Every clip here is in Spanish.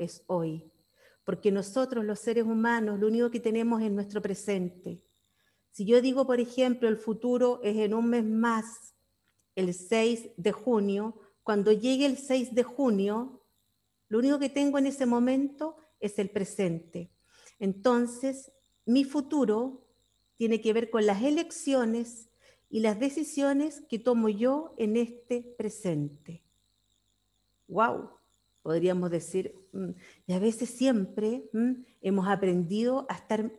es hoy, porque nosotros los seres humanos lo único que tenemos es nuestro presente. Si yo digo, por ejemplo, el futuro es en un mes más, el 6 de junio, cuando llegue el 6 de junio, lo único que tengo en ese momento es el presente. Entonces, mi futuro tiene que ver con las elecciones y las decisiones que tomo yo en este presente. ¡Wow! podríamos decir, mm, y a veces siempre mm, hemos aprendido a estar,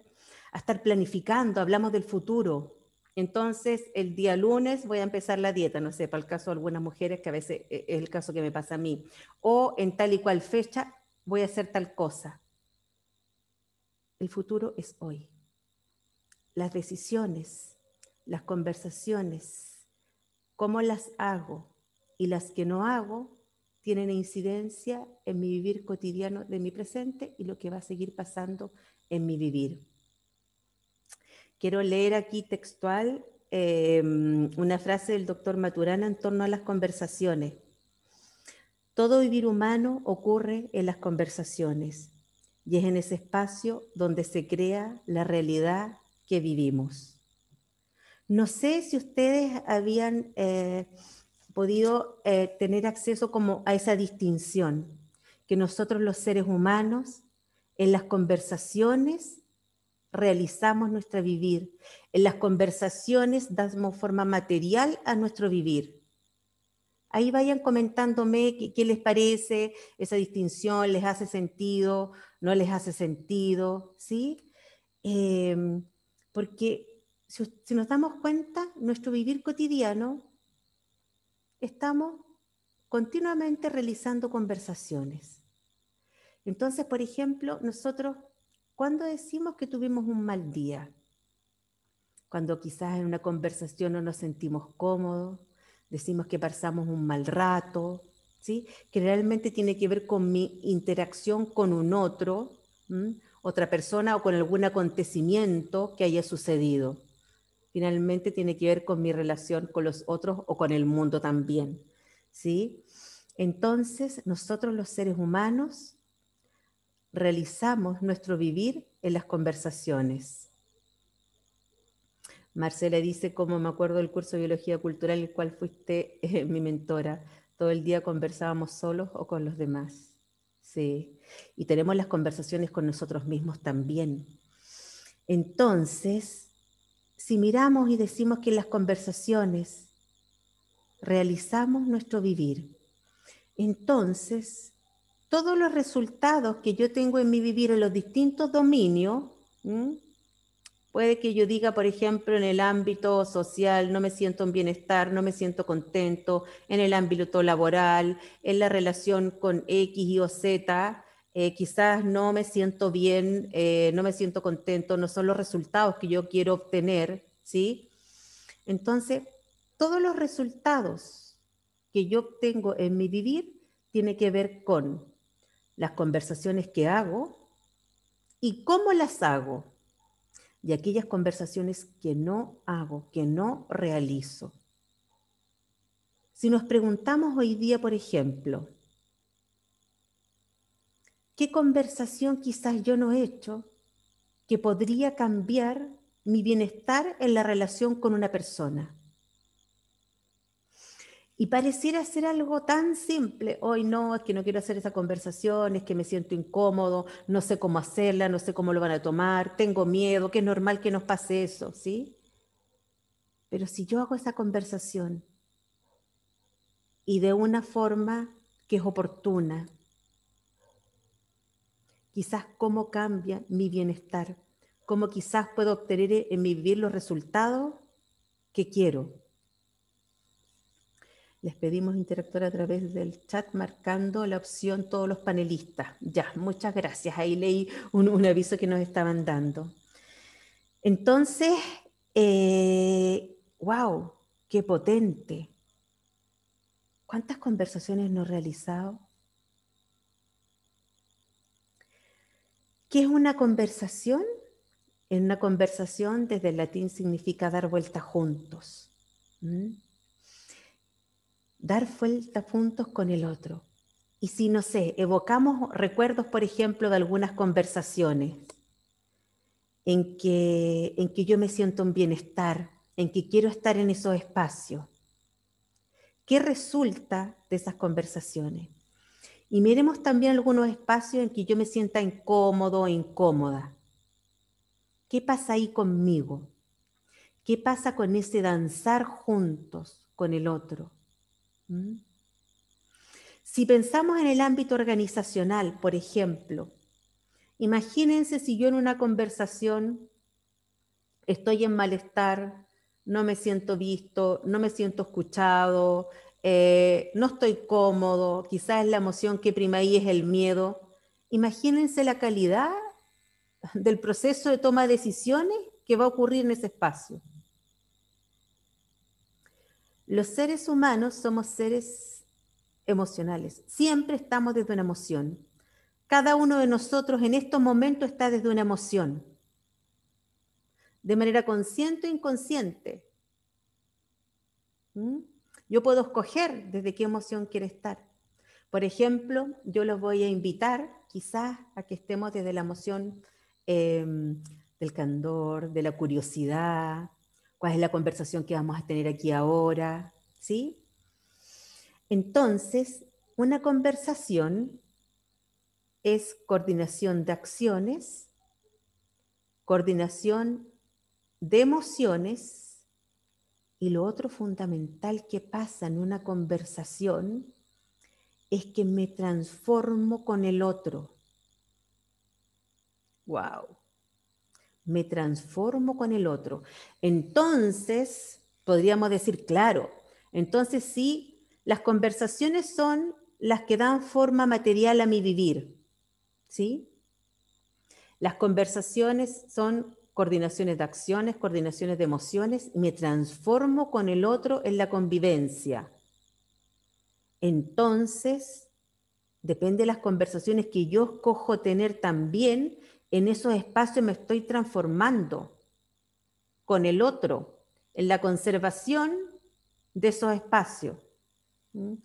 a estar planificando, hablamos del futuro. Entonces, el día lunes voy a empezar la dieta, no sé, para el caso de algunas mujeres, que a veces eh, es el caso que me pasa a mí, o en tal y cual fecha voy a hacer tal cosa. El futuro es hoy. Las decisiones, las conversaciones, cómo las hago y las que no hago, tienen incidencia en mi vivir cotidiano de mi presente y lo que va a seguir pasando en mi vivir. Quiero leer aquí textual em, una frase del doctor Maturana en torno a las conversaciones. Todo vivir humano ocurre en las conversaciones y es en ese espacio donde se crea la realidad que vivimos. No sé si ustedes habían eh, podido eh, tener acceso como a esa distinción que nosotros los seres humanos en las conversaciones realizamos nuestro vivir, en las conversaciones damos forma material a nuestro vivir. Ahí vayan comentándome qué, les parece esa distinción, les hace sentido, no les hace sentido, ¿sí? Em, porque si, si nos damos cuenta, nuestro vivir cotidiano estamos continuamente realizando conversaciones. Entonces, por ejemplo, nosotros, cuando decimos que tuvimos un mal día? Cuando quizás en una conversación no nos sentimos cómodos, decimos que pasamos un mal rato, ¿sí? Que realmente tiene que ver con mi interacción con un otro, otra persona o con algún acontecimiento que haya sucedido finalmente tiene que ver con mi relación con los otros o con el mundo también. ¿sí? Entonces, nosotros los seres humanos realizamos nuestro vivir en las conversaciones. Marcela dice, como me acuerdo del curso de Biología Cultural, el cual fuiste eh, mi mentora, todo el día conversábamos solos o con los demás. Sí, y tenemos las conversaciones con nosotros mismos también. Entonces, si miramos y decimos que en las conversaciones realizamos nuestro vivir, entonces todos los resultados que yo tengo en mi vivir en los distintos dominios, puede que yo diga, por ejemplo, en el ámbito social, no me siento en bienestar, no me siento contento, en el ámbito laboral, en la relación con X y o Z, eh, quizás no me siento bien, eh, no me siento contento, no son los resultados que yo quiero obtener, ¿sí? Entonces, todos los resultados que yo obtengo en mi vivir tiene que ver con las conversaciones que hago y cómo las hago y aquellas conversaciones que no hago, que no realizo. Si nos preguntamos hoy día, por ejemplo, conversación quizás yo no he hecho que podría cambiar mi bienestar en la relación con una persona? Y pareciera ser algo tan simple, hoy no, es que no quiero hacer esa conversación, es que me siento incómodo, no sé cómo hacerla, no sé cómo lo van a tomar, tengo miedo, que es normal que nos pase eso, ¿sí? Pero si yo hago esa conversación y de una forma que es oportuna, quizás cómo cambia mi bienestar, cómo quizás puedo obtener eh, en mi vivir los resultados que quiero. Les pedimos interactuar a través del chat marcando la opción todos los panelistas. Ya, muchas gracias. Ahí leí un, aviso que nos estaban dando. Entonces, wow, eh, qué potente. ¿Cuántas conversaciones no he realizado? ¿Qué es una conversación? En una conversación desde el latín significa dar vuelta juntos. Dar vuelta juntos con el otro. Y si, no sé, evocamos recuerdos, por ejemplo, de algunas conversaciones en que, en que yo me siento un bienestar, en que quiero estar en esos espacios. ¿Qué resulta de esas conversaciones? Y miremos también algunos espacios en que yo me sienta incómodo o incómoda. ¿Qué pasa ahí conmigo? ¿Qué pasa con ese danzar juntos con el otro? ¿Mm? Si pensamos en el ámbito organizacional, por ejemplo, imagínense si yo en una conversación estoy en malestar, no me siento visto, no me siento escuchado, eh, no estoy cómodo, quizás la emoción que prima ahí es el miedo. Imagínense la calidad del proceso de toma de decisiones que va a ocurrir en ese espacio. Los seres humanos somos seres emocionales. Siempre estamos desde una emoción. Cada uno de nosotros en estos momentos está desde una emoción. De manera consciente e inconsciente. ¿Mm? Yo puedo escoger desde qué emoción quiero estar. Por ejemplo, yo los voy a invitar quizás a que estemos desde la emoción em, del candor, de la curiosidad, cuál es la conversación que vamos a tener aquí ahora, ¿sí? Entonces, una conversación es coordinación de acciones, coordinación de emociones, y lo otro fundamental que pasa en una conversación es que me transformo con el otro. ¡Wow! Me transformo con el otro. Entonces, podríamos decir, claro, entonces sí, las conversaciones son las que dan forma material a mi vivir. ¿Sí? Las conversaciones son coordinaciones de acciones, coordinaciones de emociones, me transformo con el otro en la convivencia. Entonces, depende de las conversaciones que yo escojo tener también, en esos espacios me estoy transformando con el otro, en la conservación de esos espacios. ¿Mm?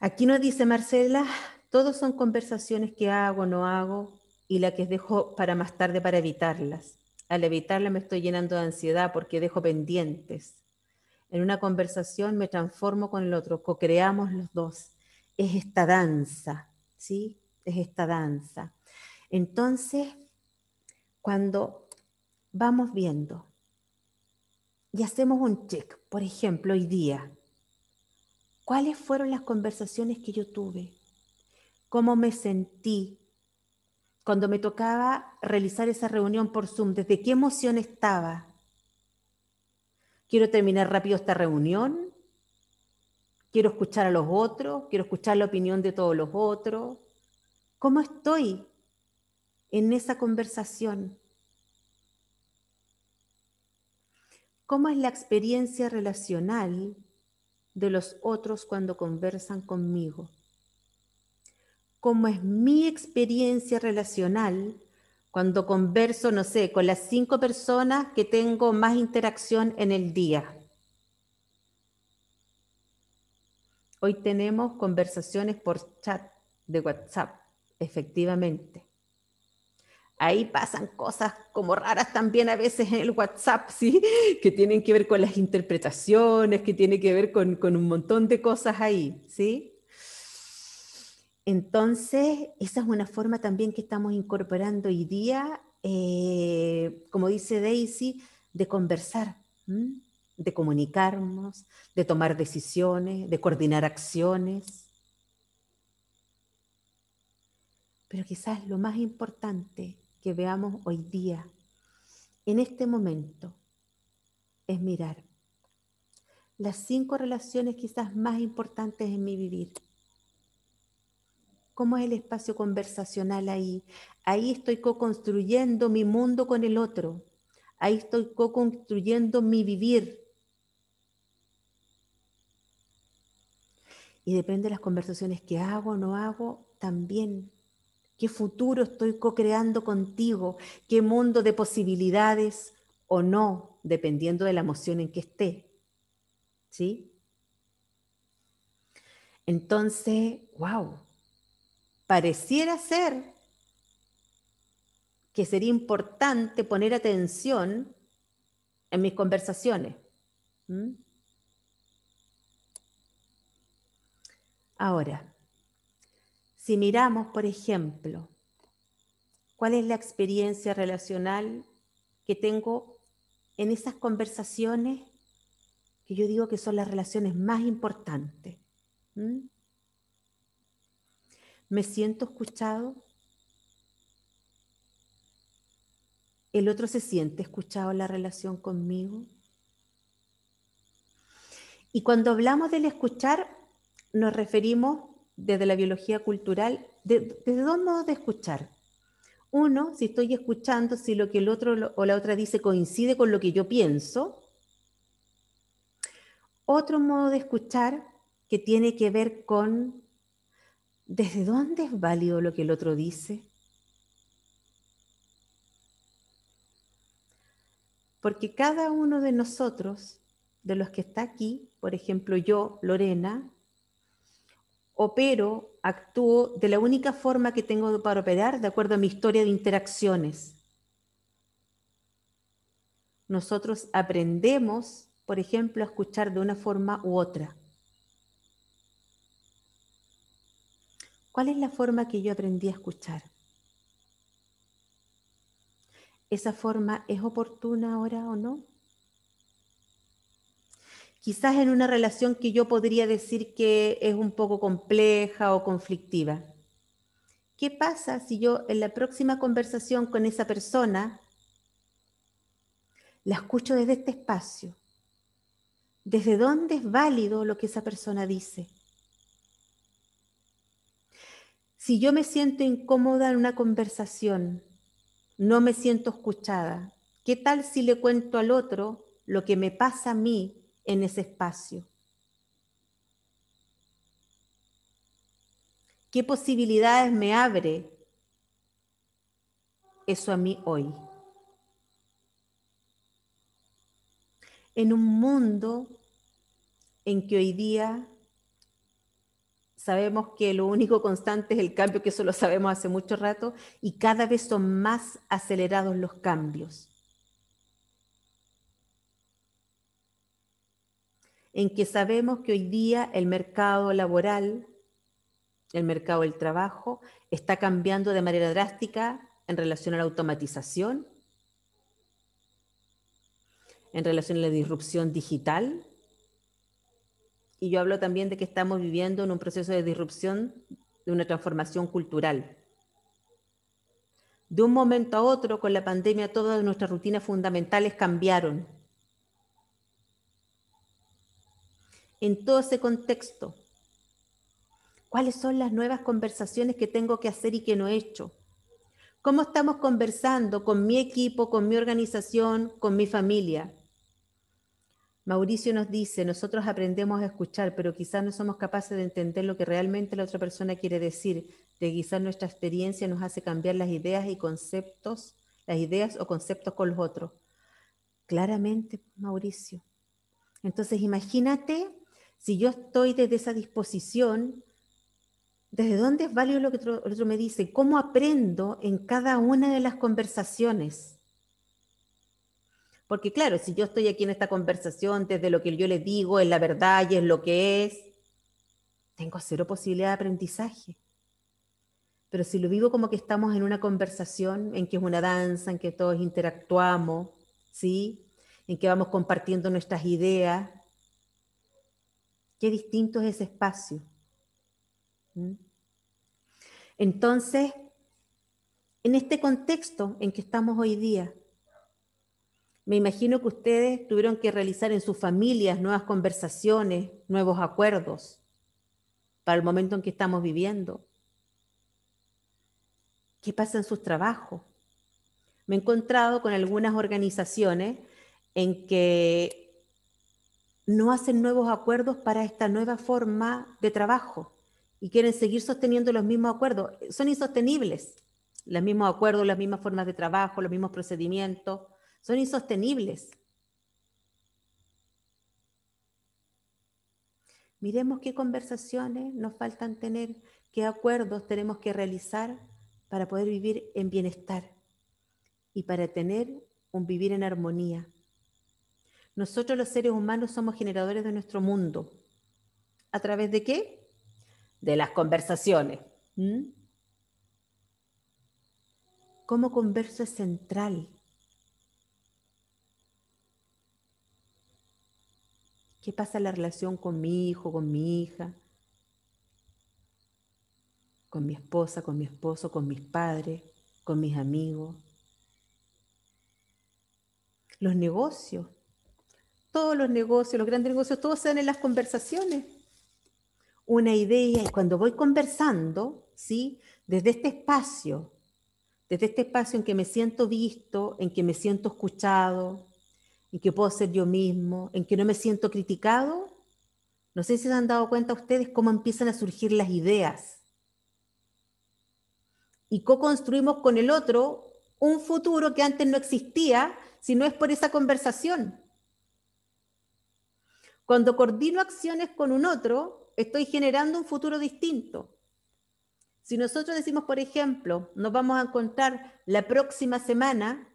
Aquí nos dice Marcela, todos son conversaciones que hago, no hago, y la que dejo para más tarde para evitarlas. Al evitarla me estoy llenando de ansiedad porque dejo pendientes. En una conversación me transformo con el otro, co-creamos los dos. Es esta danza, ¿sí? Es esta danza. Entonces, cuando vamos viendo y hacemos un check, por ejemplo, hoy día, ¿cuáles fueron las conversaciones que yo tuve? ¿Cómo me sentí? cuando me tocaba realizar esa reunión por Zoom, desde qué emoción estaba. Quiero terminar rápido esta reunión, quiero escuchar a los otros, quiero escuchar la opinión de todos los otros. ¿Cómo estoy en esa conversación? ¿Cómo es la experiencia relacional de los otros cuando conversan conmigo? cómo es mi experiencia relacional cuando converso, no sé, con las cinco personas que tengo más interacción en el día. Hoy tenemos conversaciones por chat de WhatsApp, efectivamente. Ahí pasan cosas como raras también a veces en el WhatsApp, ¿sí? Que tienen que ver con las interpretaciones, que tienen que ver con, con un montón de cosas ahí, ¿sí? Entonces, esa es una forma también que estamos incorporando hoy día, eh, como dice Daisy, de conversar, de comunicarnos, de tomar decisiones, de coordinar acciones. Pero quizás lo más importante que veamos hoy día, en este momento, es mirar las cinco relaciones quizás más importantes en mi vivir ¿Cómo es el espacio conversacional ahí? Ahí estoy co-construyendo mi mundo con el otro. Ahí estoy co-construyendo mi vivir. Y depende de las conversaciones que hago o no hago también. ¿Qué futuro estoy co-creando contigo? ¿Qué mundo de posibilidades o no? Dependiendo de la emoción en que esté. ¿Sí? Entonces, wow, pareciera ser que sería importante poner atención en mis conversaciones. Ahora, si miramos, por ejemplo, cuál es la experiencia relacional que tengo en esas conversaciones que yo digo que son las relaciones más importantes. ¿Me siento escuchado? ¿El otro se siente escuchado en la relación conmigo? Y cuando hablamos del escuchar, nos referimos desde la biología cultural, desde de dos modos de escuchar. Uno, si estoy escuchando, si lo que el otro o la otra dice coincide con lo que yo pienso. Otro modo de escuchar que tiene que ver con ¿desde dónde es válido lo que el otro dice? Porque cada uno de nosotros, de los que está aquí, por ejemplo yo, Lorena, opero, actúo de la única forma que tengo para operar de acuerdo a mi historia de interacciones. Nosotros aprendemos, por ejemplo, a escuchar de una forma u otra. ¿Cuál es la forma que yo aprendí a escuchar? ¿Esa forma es oportuna ahora o no? Quizás en una relación que yo podría decir que es un poco compleja o conflictiva. ¿Qué pasa si yo en la próxima conversación con esa persona la escucho desde este espacio? ¿Desde dónde es válido lo que esa persona dice? Si yo me siento incómoda en una conversación, no me siento escuchada, ¿qué tal si le cuento al otro lo que me pasa a mí en ese espacio? ¿Qué posibilidades me abre eso a mí hoy? En un mundo en que hoy día Sabemos que lo único constante es el cambio, que eso lo sabemos hace mucho rato, y cada vez son más acelerados los cambios. En que sabemos que hoy día el mercado laboral, el mercado del trabajo, está cambiando de manera drástica en relación a la automatización, en relación a la disrupción digital, y yo hablo también de que estamos viviendo en un proceso de disrupción, de una transformación cultural. De un momento a otro, con la pandemia, todas nuestras rutinas fundamentales cambiaron. En todo ese contexto, ¿cuáles son las nuevas conversaciones que tengo que hacer y que no he hecho? ¿Cómo estamos conversando con mi equipo, con mi organización, con mi familia? Mauricio nos dice, nosotros aprendemos a escuchar, pero quizás no somos capaces de entender lo que realmente la otra persona quiere decir, de quizás nuestra experiencia nos hace cambiar las ideas y conceptos, las ideas o conceptos con los otros. Claramente, Mauricio. Entonces, imagínate si yo estoy desde esa disposición, ¿desde dónde es válido lo que el otro me dice? ¿Cómo aprendo en cada una de las conversaciones? Porque claro, si yo estoy aquí en esta conversación desde lo que yo le digo, es la verdad y es lo que es, tengo cero posibilidad de aprendizaje. Pero si lo vivo como que estamos en una conversación, en que es una danza, en que todos interactuamos, ¿sí? En que vamos compartiendo nuestras ideas, qué distinto es ese espacio. Entonces, en este contexto en que estamos hoy día, me imagino que ustedes tuvieron que realizar en sus familias nuevas conversaciones, nuevos acuerdos para el momento en que estamos viviendo. ¿Qué pasa en sus trabajos? Me he encontrado con algunas organizaciones en que no hacen nuevos acuerdos para esta nueva forma de trabajo y quieren seguir sosteniendo los mismos acuerdos. Son insostenibles los mismos acuerdos, las mismas formas de trabajo, los mismos procedimientos son insostenibles. Miremos qué conversaciones nos faltan tener, qué acuerdos tenemos que realizar para poder vivir en bienestar y para tener un vivir en armonía. Nosotros los seres humanos somos generadores de nuestro mundo. ¿A través de qué? De las conversaciones. ¿Mm? Cómo converso es central ¿Qué pasa la relación con mi hijo, con mi hija? Con mi esposa, con mi esposo, con mis padres, con mis amigos. Los negocios. Todos los negocios, los grandes negocios, todos se dan en las conversaciones. Una idea, es cuando voy conversando, ¿sí? Desde este espacio, desde este espacio en que me siento visto, en que me siento escuchado, en que puedo ser yo mismo, en que no me siento criticado, no sé si se han dado cuenta ustedes cómo empiezan a surgir las ideas. Y co-construimos con el otro un futuro que antes no existía si no es por esa conversación. Cuando coordino acciones con un otro, estoy generando un futuro distinto. Si nosotros decimos, por ejemplo, nos vamos a encontrar la próxima semana,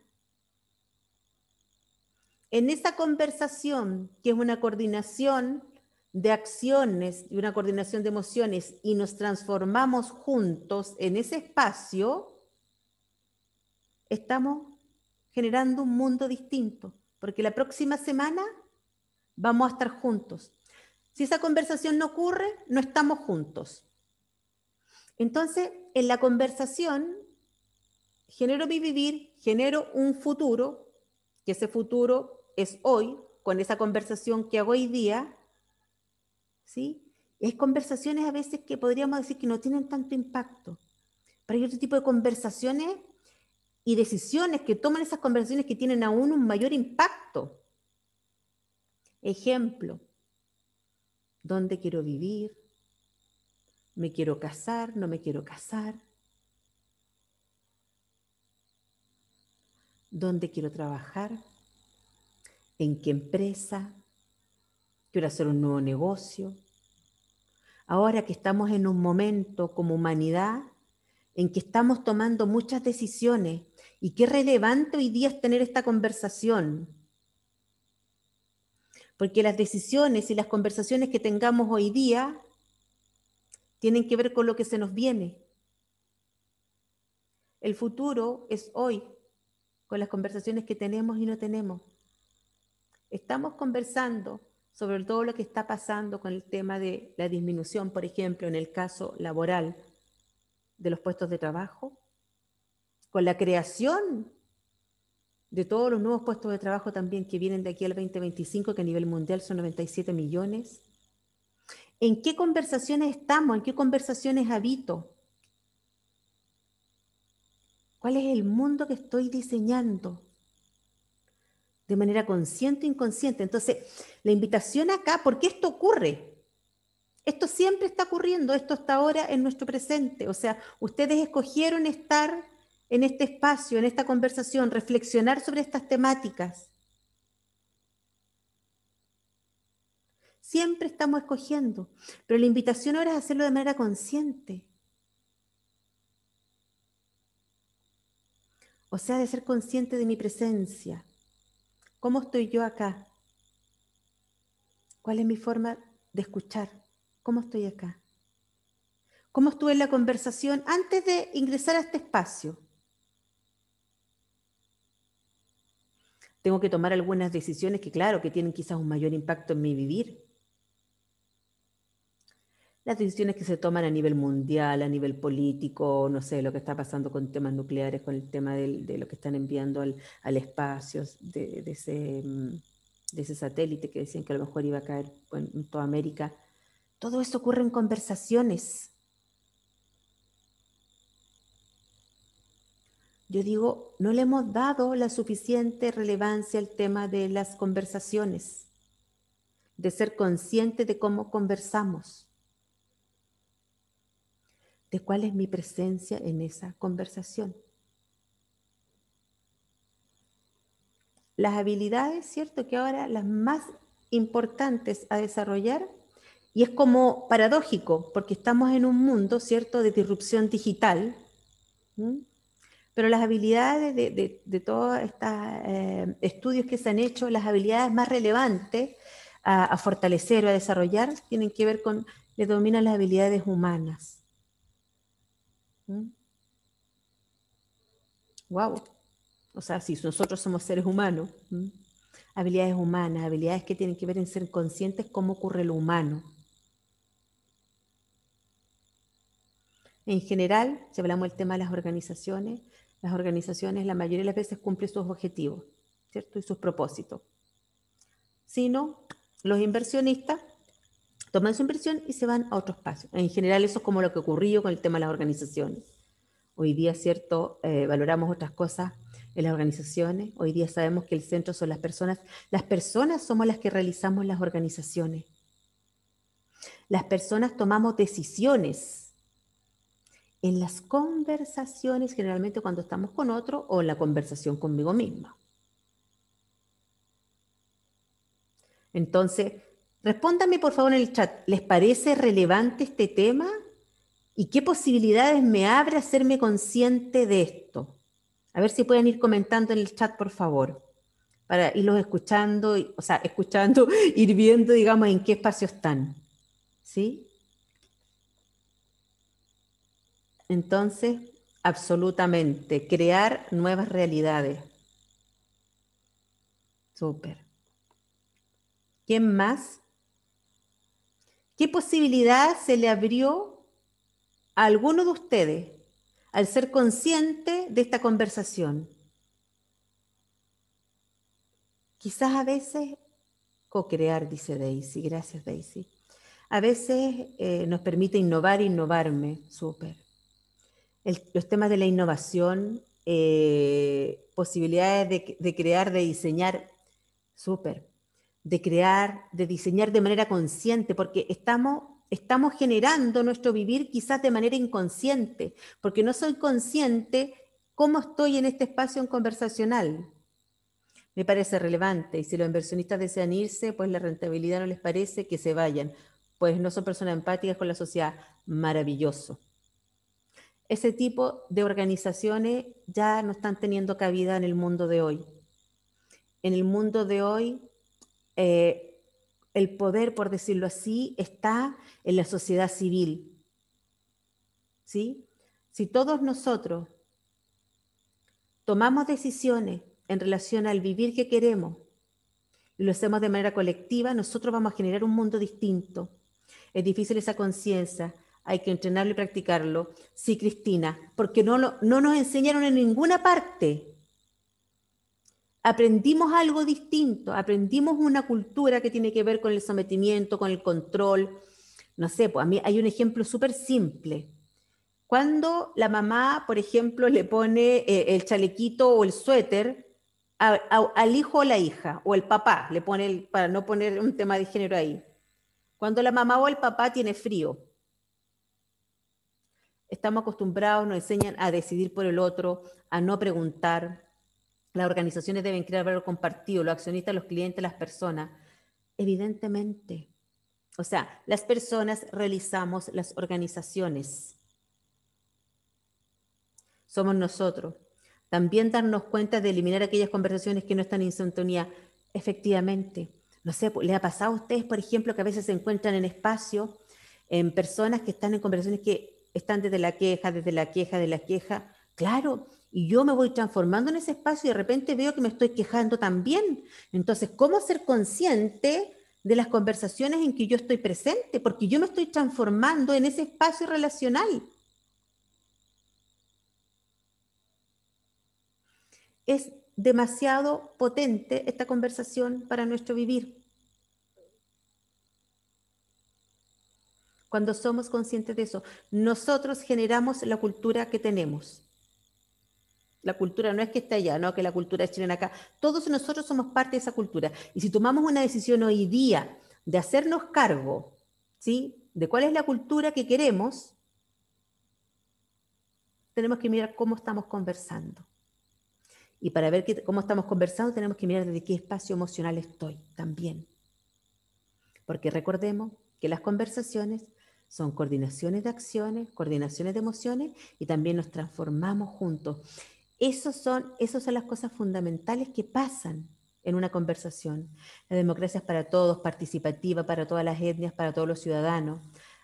en esa conversación, que es una coordinación de acciones y una coordinación de emociones, y nos transformamos juntos en ese espacio, estamos generando un mundo distinto, porque la próxima semana vamos a estar juntos. Si esa conversación no ocurre, no estamos juntos. Entonces, en la conversación, genero mi vivir, genero un futuro, que ese futuro es hoy, con esa conversación que hago hoy día, ¿sí? Es conversaciones a veces que podríamos decir que no tienen tanto impacto. Pero hay otro tipo de conversaciones y decisiones que toman esas conversaciones que tienen aún un mayor impacto. Ejemplo, ¿dónde quiero vivir? ¿Me quiero casar? ¿No me quiero casar? ¿Dónde quiero trabajar? en qué empresa, quiero hacer un nuevo negocio. Ahora que estamos en un momento como humanidad en que estamos tomando muchas decisiones y qué relevante hoy día es tener esta conversación. Porque las decisiones y las conversaciones que tengamos hoy día tienen que ver con lo que se nos viene. El futuro es hoy, con las conversaciones que tenemos y no tenemos. Estamos conversando sobre todo lo que está pasando con el tema de la disminución, por ejemplo, en el caso laboral de los puestos de trabajo, con la creación de todos los nuevos puestos de trabajo también que vienen de aquí al 2025, que a nivel mundial son 97 millones. ¿En qué conversaciones estamos? ¿En qué conversaciones habito? ¿Cuál es el mundo que estoy diseñando? de manera consciente o inconsciente. Entonces, la invitación acá, porque esto ocurre, esto siempre está ocurriendo, esto está ahora en nuestro presente. O sea, ustedes escogieron estar en este espacio, en esta conversación, reflexionar sobre estas temáticas. Siempre estamos escogiendo, pero la invitación ahora es hacerlo de manera consciente. O sea, de ser consciente de mi presencia, ¿Cómo estoy yo acá? ¿Cuál es mi forma de escuchar? ¿Cómo estoy acá? ¿Cómo estuve en la conversación antes de ingresar a este espacio? Tengo que tomar algunas decisiones que, claro, que tienen quizás un mayor impacto en mi vivir, las decisiones que se toman a nivel mundial, a nivel político, no sé, lo que está pasando con temas nucleares, con el tema de lo que están enviando al, espacio, mm, de, ese, satélite que decían que a lo mejor iba a caer en, toda América. Todo eso ocurre en conversaciones. Yo digo, no le hemos dado la suficiente relevancia al tema de las conversaciones, de ser consciente de cómo conversamos de cuál es mi presencia en esa conversación. Las habilidades, ¿cierto? Que ahora las más importantes a desarrollar, y es como paradójico, porque estamos en un mundo, ¿cierto?, de disrupción digital, pero las habilidades de, todos estos eh, estudios que se han hecho, las habilidades más relevantes a, a fortalecer o a desarrollar, tienen que ver con, le dominan las habilidades humanas Wow. O sea, si nosotros somos seres humanos, habilidades humanas, habilidades que tienen que ver en ser conscientes cómo ocurre lo humano. En general, si hablamos del tema de las organizaciones, las organizaciones la mayoría de las veces cumplen sus objetivos, ¿cierto? Y sus propósitos. Si no, los inversionistas toman su inversión y se van a otro espacio. En general eso es como lo que ocurrió con el tema de las organizaciones. Hoy día, ¿cierto? Eh, valoramos otras cosas en las organizaciones. Hoy día sabemos que el centro son las personas. Las personas somos las que realizamos las organizaciones. Las personas tomamos decisiones. En las conversaciones, generalmente cuando estamos con otro o en la conversación conmigo misma. Entonces, Respóndanme por favor en el chat, ¿les parece relevante este tema? ¿Y qué posibilidades me abre hacerme consciente de esto? A ver si pueden ir comentando en el chat, por favor, para irlos escuchando, o sea, escuchando, ir viendo, digamos, en qué espacio están. ¿Sí? Entonces, absolutamente, crear nuevas realidades. Súper. ¿Quién más? ¿Qué posibilidad se le abrió a alguno de ustedes al ser consciente de esta conversación? Quizás a veces co-crear, dice Daisy. Gracias, Daisy. A veces eh, nos permite innovar, innovarme, súper. Los temas de la innovación, eh, posibilidades de, de crear, de diseñar, súper de crear, de diseñar de manera consciente, porque estamos, estamos generando nuestro vivir quizás de manera inconsciente, porque no soy consciente cómo estoy en este espacio en conversacional. Me parece relevante y si los inversionistas desean irse, pues la rentabilidad no les parece que se vayan, pues no son personas empáticas con la sociedad. Maravilloso. Ese tipo de organizaciones ya no están teniendo cabida en el mundo de hoy. En el mundo de hoy eh, el poder, por decirlo así, está en la sociedad civil. ¿Sí? Si todos nosotros tomamos decisiones en relación al vivir que queremos y lo hacemos de manera colectiva, nosotros vamos a generar un mundo distinto. Es difícil esa conciencia, hay que entrenarlo y practicarlo. Sí, Cristina, porque no, no nos enseñaron en ninguna parte aprendimos algo distinto, aprendimos una cultura que tiene que ver con el sometimiento, con el control. No sé, pues a mí hay un ejemplo súper simple. Cuando la mamá, por ejemplo, le pone eh, el chalequito o el suéter al hijo o la hija, o el papá, le pone el, para no poner un tema de género ahí. Cuando la mamá o el papá tiene frío, estamos acostumbrados, nos enseñan a decidir por el otro, a no preguntar, las organizaciones deben crear valor compartido, los accionistas, los clientes, las personas. Evidentemente. O sea, las personas realizamos las organizaciones. Somos nosotros. También darnos cuenta de eliminar aquellas conversaciones que no están en sintonía. Efectivamente. No sé, pues, ¿le ha pasado a ustedes, por ejemplo, que a veces se encuentran en espacio, en personas que están en conversaciones que están desde la queja, desde la queja, de la queja? Claro, y yo me voy transformando en ese espacio y de repente veo que me estoy quejando también. Entonces, ¿cómo ser consciente de las conversaciones en que yo estoy presente? Porque yo me estoy transformando en ese espacio relacional. Es demasiado potente esta conversación para nuestro vivir. Cuando somos conscientes de eso, nosotros generamos la cultura que tenemos. La cultura no es que está allá, no que la cultura es en acá. Todos nosotros somos parte de esa cultura. Y si tomamos una decisión hoy día de hacernos cargo, ¿sí? De cuál es la cultura que queremos, tenemos que mirar cómo estamos conversando. Y para ver cómo estamos conversando, tenemos que mirar desde qué espacio emocional estoy también. Porque recordemos que las conversaciones son coordinaciones de acciones, coordinaciones de emociones y también nos transformamos juntos. Esos son, esas son las cosas fundamentales que pasan en una conversación. La democracia es para todos, participativa, para todas las etnias, para todos los ciudadanos.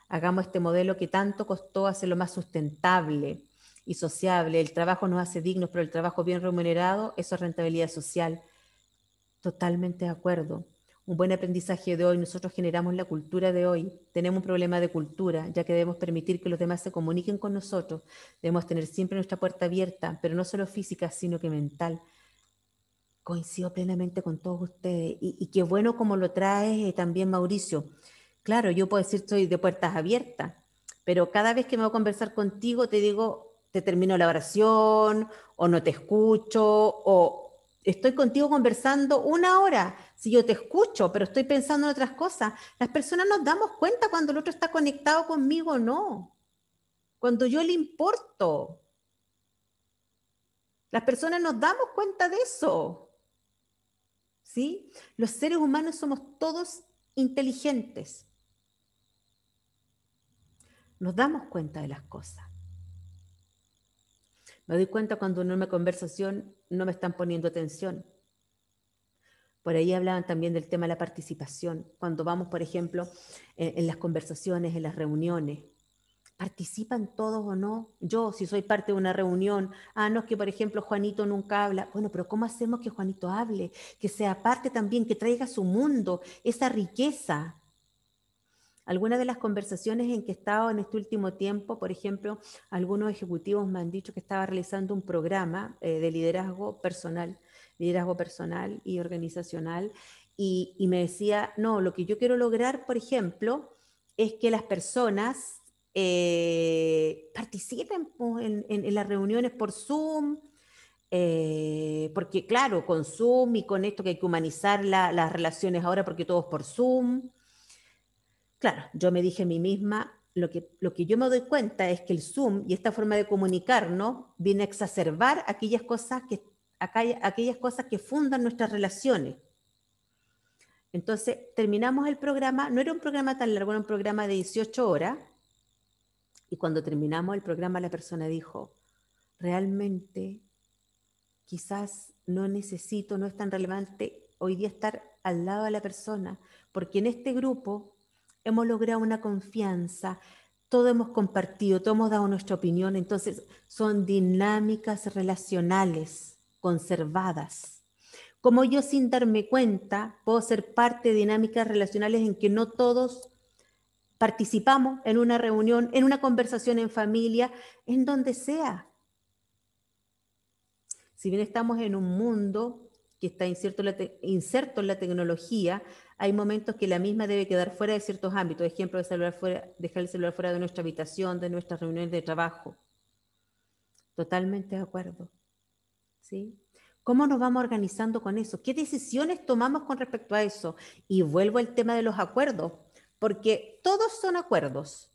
Hagamos este modelo que tanto costó hacerlo más sustentable y sociable. El trabajo nos hace dignos, pero el trabajo bien remunerado, eso es rentabilidad social. Totalmente de acuerdo un buen aprendizaje de hoy, nosotros generamos la cultura de hoy, tenemos un problema de cultura, ya que debemos permitir que los demás se comuniquen con nosotros, debemos tener siempre nuestra puerta abierta, pero no solo física, sino que mental. Coincido plenamente con todos ustedes y, qué bueno como lo trae eh, también Mauricio. Claro, yo puedo decir soy de puertas abiertas, pero cada vez que me voy a conversar contigo te digo, te termino la oración o no te escucho o estoy contigo conversando una hora si yo te escucho, pero estoy pensando en otras cosas. Las personas nos damos cuenta cuando el otro está conectado conmigo o no, cuando yo le importo. Las personas nos damos cuenta de eso. ¿Sí? Los seres humanos somos todos inteligentes. Nos damos cuenta de las cosas. Me doy cuenta cuando en una conversación no me están poniendo atención por ahí hablaban también del tema de la participación. Cuando vamos, por ejemplo, en, las conversaciones, en las reuniones, ¿participan todos o no? Yo, si soy parte de una reunión, ah, no es que, por ejemplo, Juanito nunca habla. Bueno, pero ¿cómo hacemos que Juanito hable? Que sea parte también, que traiga su mundo, esa riqueza. Algunas de las conversaciones en que he estado en este último tiempo, por ejemplo, algunos ejecutivos me han dicho que estaba realizando un programa eh, de liderazgo personal liderazgo personal y organizacional, y, me decía, no, lo que yo quiero lograr, por ejemplo, es que las personas eh, participen pues, en, las reuniones por Zoom, eh, porque claro, con Zoom y con esto que hay que humanizar las relaciones ahora porque todo es por Zoom. Claro, yo me dije a mí misma, lo que, lo que yo me doy cuenta es que el Zoom y esta forma de comunicarnos viene a exacerbar aquellas cosas que, aquellas cosas que fundan nuestras relaciones. Entonces, terminamos el programa, no era un programa tan largo, era un programa de 18 horas, y cuando terminamos el programa la persona dijo, realmente quizás no necesito, no es tan relevante hoy día estar al lado de la persona, porque en este grupo hemos logrado una confianza, todo hemos compartido, todo hemos dado nuestra opinión, entonces son dinámicas relacionales conservadas. Como yo sin darme cuenta puedo ser parte de dinámicas relacionales en que no todos participamos en una reunión, en una conversación en familia, en donde sea. Si bien estamos en un mundo que está inserto, en la tecnología, hay momentos que la misma debe quedar fuera de ciertos ámbitos, ejemplo, de dejar el celular fuera de nuestra habitación, de nuestras reuniones de trabajo. Totalmente de acuerdo. ¿Cómo nos vamos organizando con eso? ¿Qué decisiones tomamos con respecto a eso? Y vuelvo al tema de los acuerdos, porque todos son acuerdos.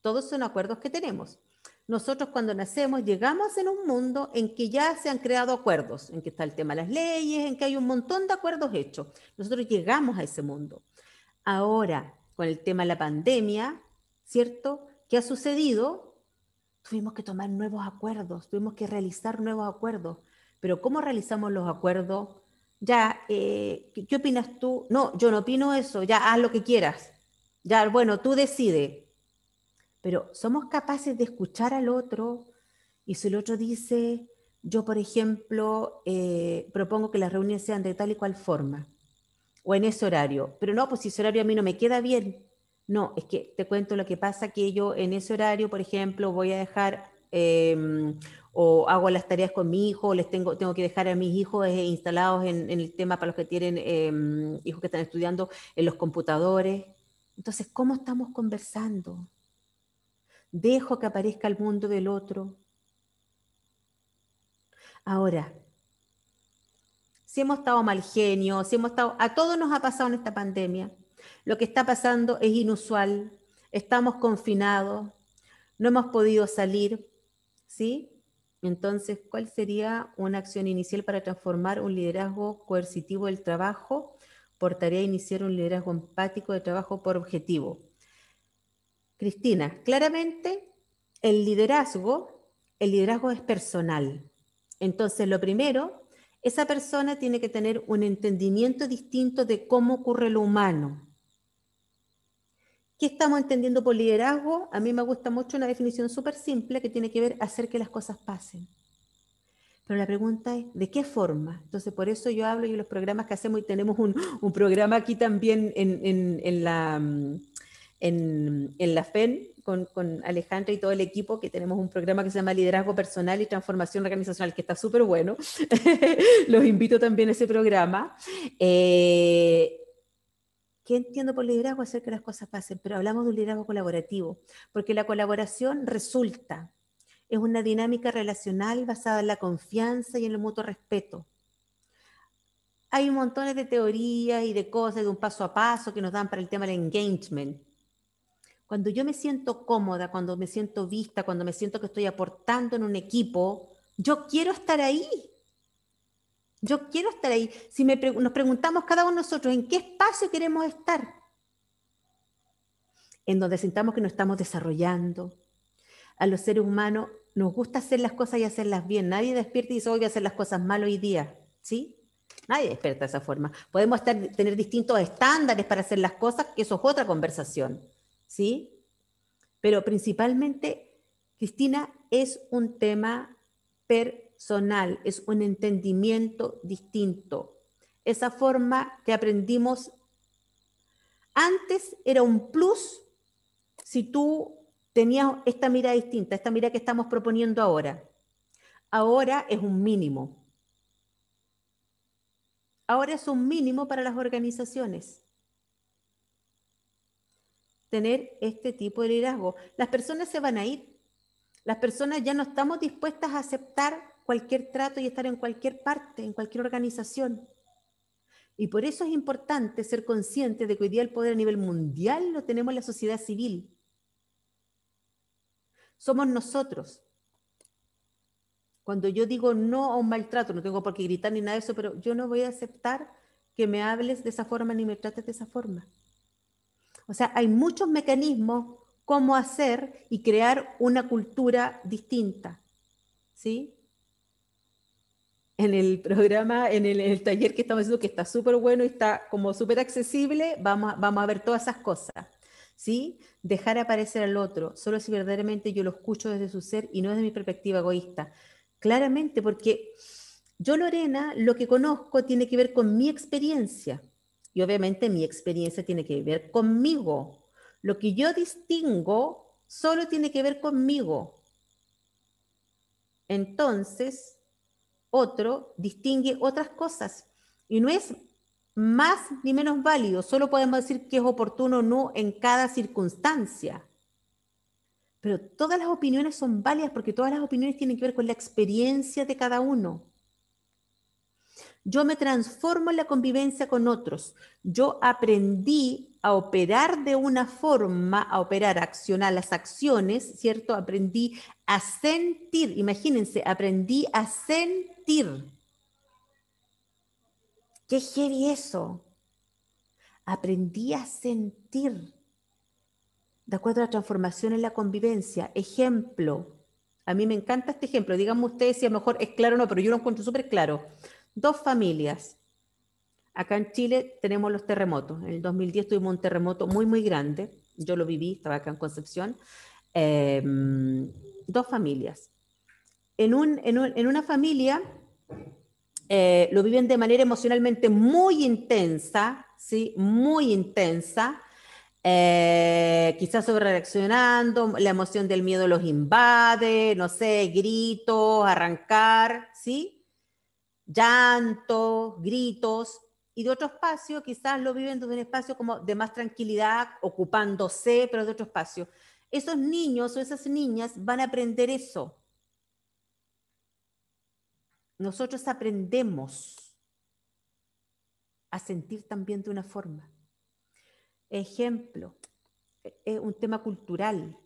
Todos son acuerdos que tenemos. Nosotros cuando nacemos llegamos en un mundo en que ya se han creado acuerdos, en que está el tema de las leyes, en que hay un montón de acuerdos hechos. Nosotros llegamos a ese mundo. Ahora, con el tema de la pandemia, ¿cierto? ¿Qué ha sucedido? tuvimos que tomar nuevos acuerdos, tuvimos que realizar nuevos acuerdos. Pero ¿cómo realizamos los acuerdos? Ya, eh, ¿qué, opinas tú? No, yo no opino eso, ya haz lo que quieras. Ya, bueno, tú decides. Pero somos capaces de escuchar al otro y si el otro dice, yo por ejemplo eh, propongo que las reuniones sean de tal y cual forma o en ese horario, pero no, pues si ese horario a mí no me queda bien, no, es que te cuento lo que pasa, que yo en ese horario, por ejemplo, voy a dejar em, o hago las tareas con mi hijo, les tengo, tengo que dejar a mis hijos eh, instalados en, el tema para los que tienen em, hijos que están estudiando en los computadores. Entonces, ¿cómo estamos conversando? Dejo que aparezca el mundo del otro. Ahora, si hemos estado mal genio, si hemos estado, a todos nos ha pasado en esta pandemia, lo que está pasando es inusual. Estamos confinados, no hemos podido salir, ¿sí? Entonces, ¿cuál sería una acción inicial para transformar un liderazgo coercitivo del trabajo por tarea iniciar un liderazgo empático de trabajo por objetivo? Cristina, claramente el liderazgo, el liderazgo es personal. Entonces, lo primero, esa persona tiene que tener un entendimiento distinto de cómo ocurre lo humano. ¿Qué estamos entendiendo por liderazgo? A mí me gusta mucho una definición súper simple que tiene que ver hacer que las cosas pasen. Pero la pregunta es, ¿de qué forma? Entonces, por eso yo hablo y los programas que hacemos y tenemos un, programa aquí también en, en, la, en, la FEN con, con Alejandra y todo el equipo, que tenemos un programa que se llama Liderazgo Personal y Transformación Organizacional, que está súper bueno. los invito también a ese programa. Eh, ¿Qué entiendo por liderazgo? Hacer que las cosas pasen, pero hablamos de un liderazgo colaborativo, porque la colaboración resulta, es una dinámica relacional basada en la confianza y en el mutuo respeto. Hay montones de teorías y de cosas de un paso a paso que nos dan para el tema del engagement. Cuando yo me siento cómoda, cuando me siento vista, cuando me siento que estoy aportando en un equipo, yo quiero estar ahí. Yo quiero estar ahí. Si nos preguntamos cada uno de nosotros en qué espacio queremos estar, en donde sintamos que nos estamos desarrollando. A los seres humanos nos gusta hacer las cosas y hacerlas bien. Nadie despierta y dice, voy a hacer las cosas mal hoy día. ¿Sí? Nadie despierta de esa forma. Podemos tener distintos estándares para hacer las cosas, eso es otra conversación. ¿Sí? Pero principalmente, Cristina, es un tema per es un entendimiento distinto. Esa forma que aprendimos antes era un plus si tú tenías esta mirada distinta, esta mirada que estamos proponiendo ahora. Ahora es un mínimo. Ahora es un mínimo para las organizaciones tener este tipo de liderazgo. Las personas se van a ir. Las personas ya no estamos dispuestas a aceptar cualquier trato y estar en cualquier parte, en cualquier organización. Y por eso es importante ser consciente de que hoy día el poder a nivel mundial lo tenemos la sociedad civil. Somos nosotros. Cuando yo digo no a un maltrato, no tengo por qué gritar ni nada de eso, pero yo no voy a aceptar que me hables de esa forma ni me trates de esa forma. O sea, hay muchos mecanismos cómo hacer y crear una cultura distinta. ¿Sí? en el programa, en el, taller que estamos haciendo, que está súper bueno y está como súper accesible, vamos, vamos a ver todas esas cosas. ¿Sí? Dejar aparecer al otro, solo si verdaderamente yo lo escucho desde su ser y no desde mi perspectiva egoísta. Claramente, porque yo, Lorena, lo que conozco tiene que ver con mi experiencia. Y obviamente mi experiencia tiene que ver conmigo. Lo que yo distingo solo tiene que ver conmigo. Entonces, otro distingue otras cosas y no es más ni menos válido, solo podemos decir que es oportuno o no en cada circunstancia. Pero todas las opiniones son válidas porque todas las opiniones tienen que ver con la experiencia de cada uno. Yo me transformo en la convivencia con otros. Yo aprendí a operar de una forma, a operar, a accionar las acciones, ¿cierto? Aprendí a sentir. Imagínense, aprendí a sentir. Qué heavy eso. Aprendí a sentir. De acuerdo a la transformación en la convivencia. Ejemplo. A mí me encanta este ejemplo. Díganme ustedes si a lo mejor es claro o no, pero yo lo encuentro súper claro. Dos familias. Acá en Chile tenemos los terremotos. En el 2010 tuvimos un terremoto muy, muy grande. Yo lo viví, estaba acá en Concepción Em, dos familias. En, un, en, en una familia eh, lo viven de manera emocionalmente muy intensa, ¿sí? muy intensa, eh, quizás sobre reaccionando, la emoción del miedo los invade, no sé, gritos, arrancar, ¿sí? llantos, gritos, y de otro espacio quizás lo viven de un espacio como de más tranquilidad, ocupándose, pero de otro espacio esos niños o esas niñas van a aprender eso. Nosotros aprendemos a sentir también de una forma. Ejemplo, es un tema cultural.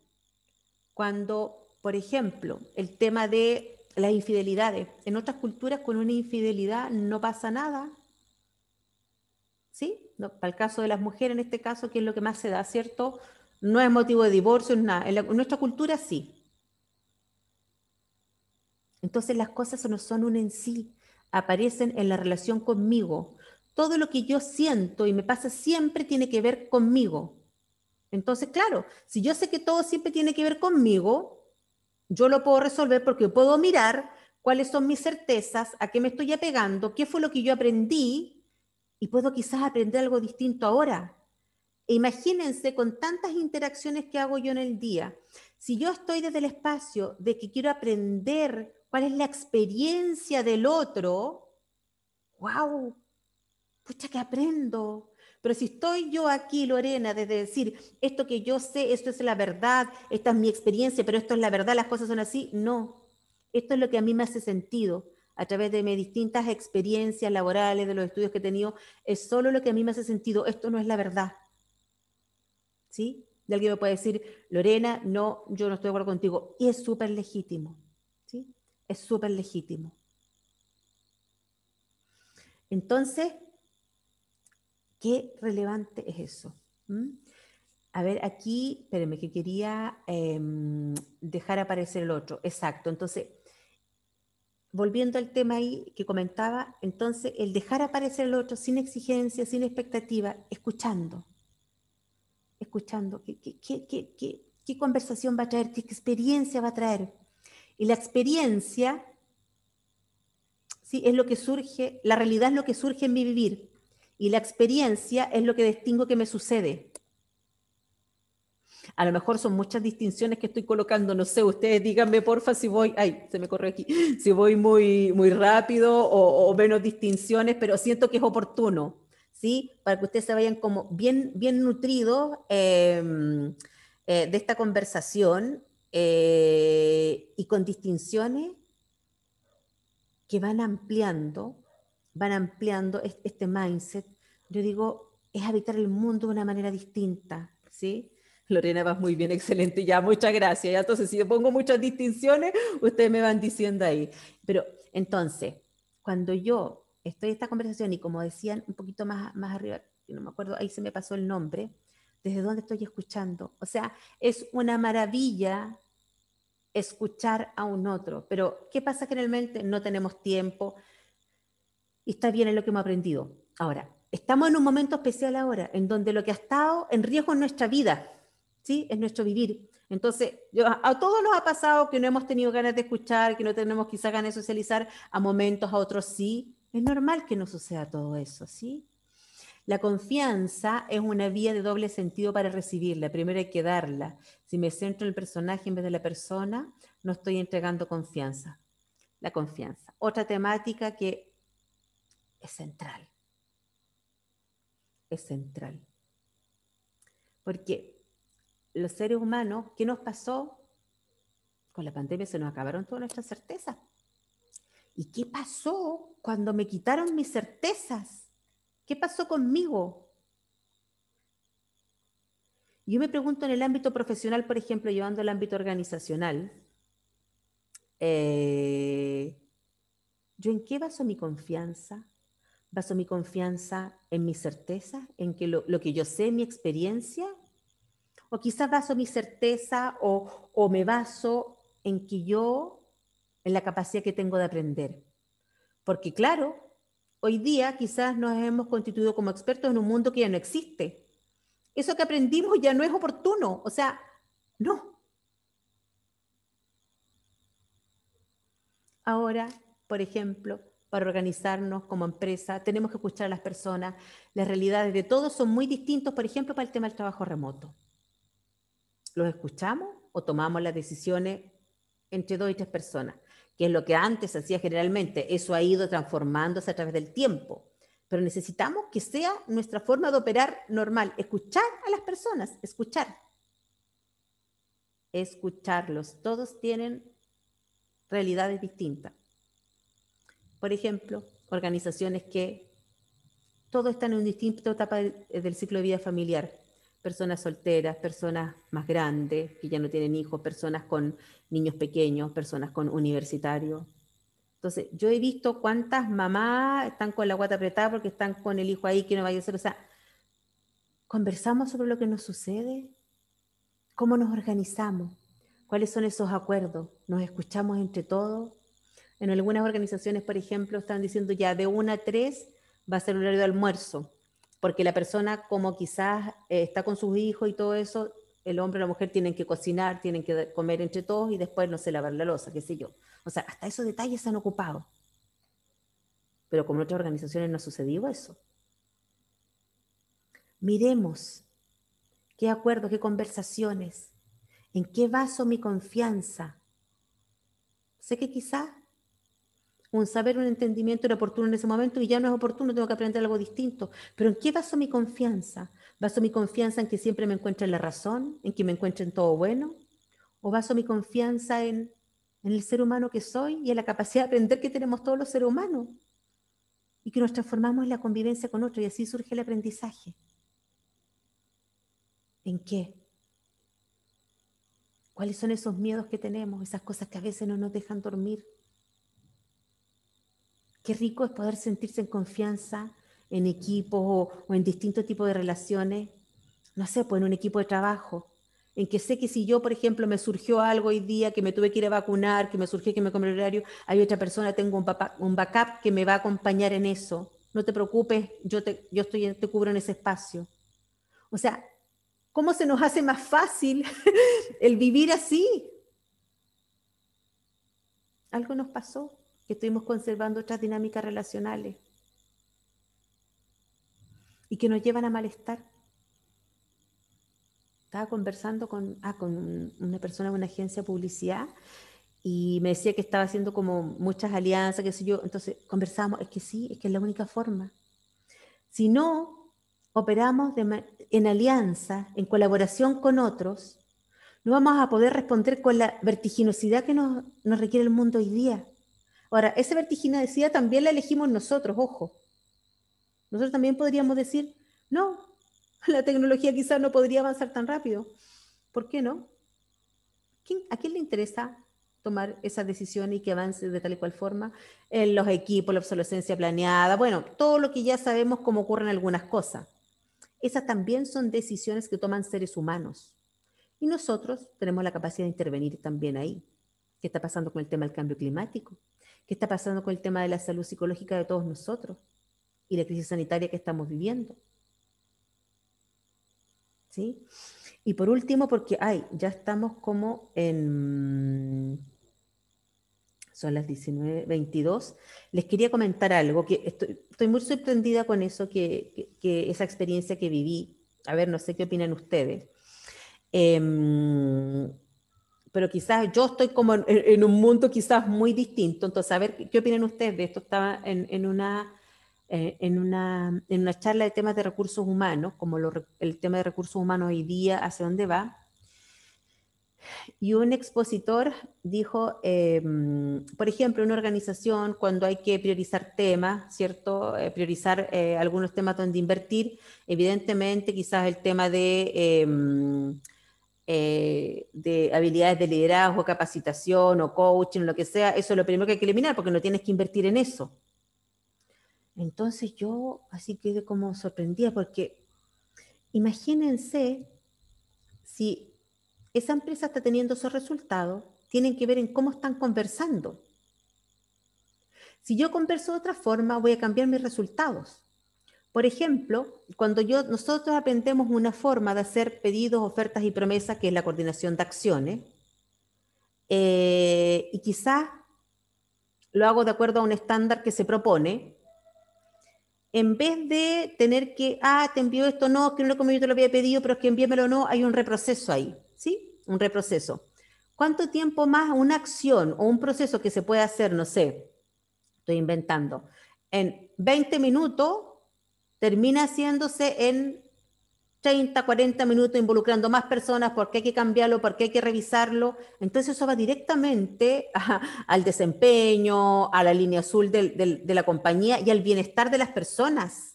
Cuando, por ejemplo, el tema de las infidelidades. En otras culturas con una infidelidad no pasa nada. ¿Sí? para el caso de las mujeres, en este caso, que es lo que más se da, ¿cierto? no es motivo de divorcio, en, nuestra cultura sí. Entonces las cosas no son un en sí, aparecen en la relación conmigo. Todo lo que yo siento y me pasa siempre tiene que ver conmigo. Entonces, claro, si yo sé que todo siempre tiene que ver conmigo, yo lo puedo resolver porque puedo mirar cuáles son mis certezas, a qué me estoy apegando, qué fue lo que yo aprendí y puedo quizás aprender algo distinto ahora. Imagínense con tantas interacciones que hago yo en el día. Si yo estoy desde el espacio de que quiero aprender cuál es la experiencia del otro, wow, pucha que aprendo. Pero si estoy yo aquí, Lorena, desde decir, esto que yo sé, esto es la verdad, esta es mi experiencia, pero esto es la verdad, las cosas son así, no. Esto es lo que a mí me hace sentido a través de mis distintas experiencias laborales, de los estudios que he tenido, es solo lo que a mí me hace sentido, esto no es la verdad ¿sí? alguien me puede decir, Lorena, no, yo no estoy de acuerdo contigo. Y es súper legítimo, ¿sí? Es súper legítimo. Entonces, ¿qué relevante es eso? ¿Mm? A ver, aquí, espérenme, que quería em, dejar aparecer el otro. Exacto, entonces, volviendo al tema ahí que comentaba, entonces, el dejar aparecer el otro sin exigencia, sin expectativa, escuchando escuchando? ¿Qué, conversación va a traer? ¿Qué experiencia va a traer? Y la experiencia ¿sí? es lo que surge, la realidad es lo que surge en mi vivir. Y la experiencia es lo que distingo que me sucede. A lo mejor son muchas distinciones que estoy colocando, no sé, ustedes díganme porfa si voy, ay, se me corrió aquí, si voy muy, muy rápido o, o menos distinciones, pero siento que es oportuno. ¿sí? Para que ustedes se vayan como bien, bien nutridos em, eh, de esta conversación eh, y con distinciones que van ampliando, van ampliando este, mindset. Yo digo, es habitar el mundo de una manera distinta, ¿sí? Lorena, vas muy bien, excelente, ya, muchas gracias. entonces, si yo pongo muchas distinciones, ustedes me van diciendo ahí. Pero entonces, cuando yo estoy en esta conversación y como decían un poquito más, más arriba, no me acuerdo, ahí se me pasó el nombre, desde dónde estoy escuchando. O sea, es una maravilla escuchar a un otro, pero ¿qué pasa generalmente? No tenemos tiempo y está bien en lo que hemos aprendido. Ahora, estamos en un momento especial ahora, en donde lo que ha estado en riesgo en nuestra vida, ¿sí? Es nuestro vivir. Entonces, yo, a todos nos ha pasado que no hemos tenido ganas de escuchar, que no tenemos quizás ganas de socializar, a momentos, a otros sí, es normal que no suceda todo eso, ¿sí? La confianza es una vía de doble sentido para recibirla. Primero hay que darla. Si me centro en el personaje en vez de la persona, no estoy entregando confianza. La confianza. Otra temática que es central. Es central. Porque los seres humanos, ¿qué nos pasó? Con la pandemia se nos acabaron todas nuestras certezas. ¿y qué pasó cuando me quitaron mis certezas? ¿Qué pasó conmigo? Yo me pregunto en el ámbito profesional, por ejemplo, llevando el ámbito organizacional, eh, ¿yo en qué baso mi confianza? ¿Baso mi confianza en mi certeza? en que lo, que yo sé, mi experiencia? ¿O quizás baso mi certeza o me baso en que yo en la capacidad que tengo de aprender. Porque claro, hoy día quizás nos hemos constituido como expertos en un mundo que ya no existe. Eso que aprendimos ya no es oportuno, o sea, no. Ahora, por ejemplo, para organizarnos como empresa, tenemos que escuchar a las personas, las realidades de todos son muy distintas, por ejemplo, para el tema del trabajo remoto. ¿Los escuchamos o tomamos las decisiones entre dos y tres personas? que es lo que antes se hacía generalmente. Eso ha ido transformándose a través del tiempo. Pero necesitamos que sea nuestra forma de operar normal, escuchar a las personas, escuchar. Escucharlos. Todos tienen realidades distintas. Por ejemplo, organizaciones que todos están en un distinta etapa del ciclo de vida familiar personas solteras, personas más grandes, que ya no tienen hijos, personas con niños pequeños, personas con universitarios. Entonces, yo he visto cuántas mamás están con la guata apretada porque están con el hijo ahí que no vaya a ser. O sea, conversamos sobre lo que nos sucede, cómo nos organizamos, cuáles son esos acuerdos, nos escuchamos entre todos. En algunas organizaciones, por ejemplo, están diciendo ya de una a tres va a ser horario de almuerzo porque la persona como quizás eh, está con sus hijos y todo eso, el hombre y la mujer tienen que cocinar, tienen que comer entre todos y después, no sé, lavar la losa, qué sé yo. O sea, hasta esos detalles se han ocupado. Pero en otras organizaciones no ha sucedido eso. Miremos qué acuerdos, qué conversaciones, en qué vaso mi confianza. Sé que quizás un saber, un entendimiento era oportuno en ese momento y ya no es oportuno, tengo que aprender algo distinto. Pero ¿en qué baso mi confianza? ¿Baso mi confianza en que siempre me encuentre la razón, en que me encuentren todo bueno? ¿O baso mi confianza en, en el ser humano que soy y en la capacidad de aprender que tenemos todos los seres humanos? Y que nos transformamos en la convivencia con otros y así surge el aprendizaje. ¿En qué? ¿Cuáles son esos miedos que tenemos, esas cosas que a veces no nos dejan dormir? Qué rico es poder sentirse en confianza en equipos o, en distintos tipos de relaciones. No sé, pues en un equipo de trabajo, en que sé que si yo, por ejemplo, me surgió algo hoy día, que me tuve que ir a vacunar, que me surgió que me comí el horario, hay otra persona, tengo un, un backup que me va a acompañar en eso. No te preocupes, yo yo estoy, te cubro en ese espacio. O sea, ¿cómo se nos hace más fácil el vivir así? Algo nos pasó que estuvimos conservando otras dinámicas relacionales y que nos llevan a malestar. Estaba conversando ah, con, una persona de una agencia de publicidad y me decía que estaba haciendo como muchas alianzas, qué sé yo. Entonces conversamos, es que sí, es que es la única forma. Si no operamos en alianza, en colaboración con otros, no vamos a poder responder con la vertiginosidad que nos requiere el mundo hoy día. Ahora, esa decía también la elegimos nosotros, ojo. Nosotros también podríamos decir, no, la tecnología quizás no podría avanzar tan rápido. ¿Por qué no? ¿A quién le interesa tomar esa decisión y que avance de tal y cual forma? En los equipos, la obsolescencia planeada, bueno, todo lo que ya sabemos cómo ocurren algunas cosas. Esas también son decisiones que toman seres humanos. Y nosotros tenemos la capacidad de intervenir también ahí. ¿Qué está pasando con el tema del cambio climático? qué está pasando con el tema de la salud psicológica de todos nosotros y la crisis sanitaria que estamos viviendo. ¿Sí? Y por último, porque ay, ya estamos como en... Son las 19.22. Les quería comentar algo, que estoy, muy sorprendida con eso, que, esa experiencia que viví. A ver, no sé qué opinan ustedes. Em, pero quizás yo estoy como en, un mundo quizás muy distinto. Entonces, a ver, ¿qué opinan ustedes de esto? Estaba en, una, eh, en, en una charla de temas de recursos humanos, como el tema de recursos humanos hoy día, hacia dónde va. Y un expositor dijo, em, por ejemplo, una organización cuando hay que priorizar temas, ¿cierto? Eh, priorizar eh, algunos temas donde invertir, evidentemente quizás el tema de em, eh, de habilidades de liderazgo, capacitación o coaching, lo que sea, eso es lo primero que hay que eliminar porque no tienes que invertir en eso. Entonces yo así quedé como sorprendida porque imagínense si esa empresa está teniendo esos resultados, tienen que ver en cómo están conversando. Si yo converso de otra forma, voy a cambiar mis resultados. Por ejemplo, cuando yo, nosotros aprendemos una forma de hacer pedidos, ofertas y promesas, que es la coordinación de acciones, eh, y quizás lo hago de acuerdo a un estándar que se propone, en vez de tener que, ah, te envío esto, no, que no lo, como yo te lo había pedido, pero es que envíamelo no, hay un reproceso ahí, ¿sí? Un reproceso. ¿Cuánto tiempo más una acción o un proceso que se puede hacer, no sé, estoy inventando, en 20 minutos termina haciéndose en 30, 40 minutos involucrando más personas, porque hay que cambiarlo, porque hay que revisarlo. Entonces eso va directamente al desempeño, a la línea azul de, de la compañía y al bienestar de las personas.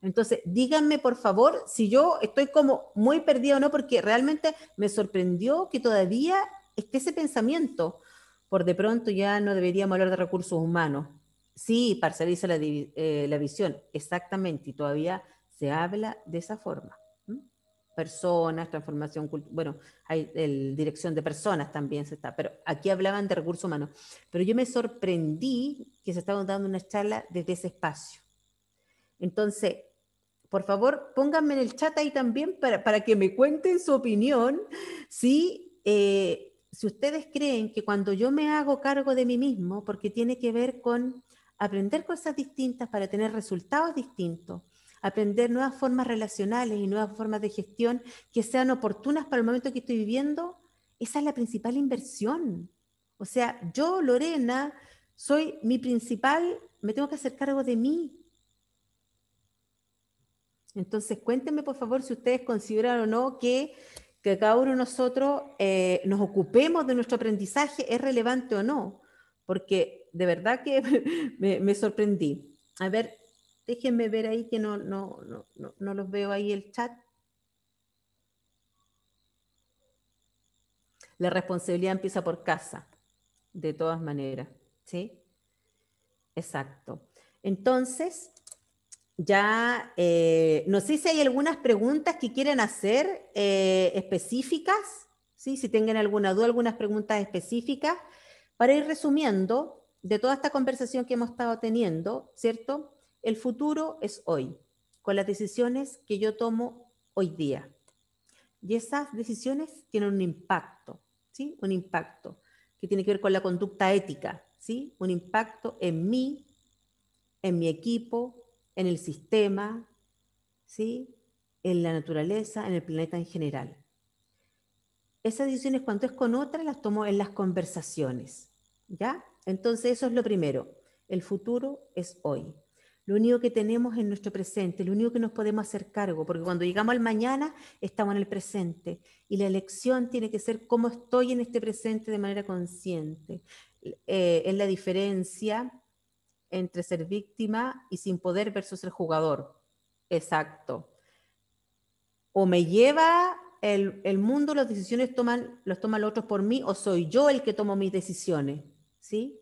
Entonces, díganme por favor si yo estoy como muy perdida o no, porque realmente me sorprendió que todavía esté ese pensamiento. Por de pronto ya no deberíamos hablar de recursos humanos, Sí, parcializa eh, la, visión, exactamente, y todavía se habla de esa forma. Personas, transformación, bueno, hay el, dirección de personas también se está, pero aquí hablaban de recursos humanos. Pero yo me sorprendí que se estaban dando una charla desde ese espacio. Entonces, por favor, pónganme en el chat ahí también para, para que me cuenten su opinión, si, eh, si ustedes creen que cuando yo me hago cargo de mí mismo, porque tiene que ver con aprender cosas distintas para tener resultados distintos, aprender nuevas formas relacionales y nuevas formas de gestión que sean oportunas para el momento que estoy viviendo, esa es la principal inversión. O sea, yo, Lorena, soy mi principal, me tengo que hacer cargo de mí. Entonces, cuéntenme por favor si ustedes consideran o no que, cada uno de nosotros eh, nos ocupemos de nuestro aprendizaje, es relevante o no porque de verdad que me, sorprendí. A ver, déjenme ver ahí que no, los veo ahí el chat. La responsabilidad empieza por casa, de todas maneras, ¿sí? Exacto. Entonces, ya, eh, no sé si hay algunas preguntas que quieren hacer eh, específicas, ¿sí? Si tienen alguna duda, algunas preguntas específicas. Para ir resumiendo, de toda esta conversación que hemos estado teniendo, ¿cierto? El futuro es hoy, con las decisiones que yo tomo hoy día. Y esas decisiones tienen un impacto, ¿sí? Un impacto que tiene que ver con la conducta ética, ¿sí? Un impacto en mí, en mi equipo, en el sistema, ¿sí? En la naturaleza, en el planeta en general esas decisiones cuando es con otras las tomo en las conversaciones, ¿ya? Entonces eso es lo primero, el futuro es hoy. Lo único que tenemos es nuestro presente, lo único que nos podemos hacer cargo, porque cuando llegamos al mañana estamos en el presente y la elección tiene que ser cómo estoy en este presente de manera consciente. Eh, es la diferencia entre ser víctima y sin poder versus ser jugador. Exacto. O me lleva el, mundo, las decisiones toman, los toman los otros por mí o soy yo el que tomo mis decisiones, ¿sí?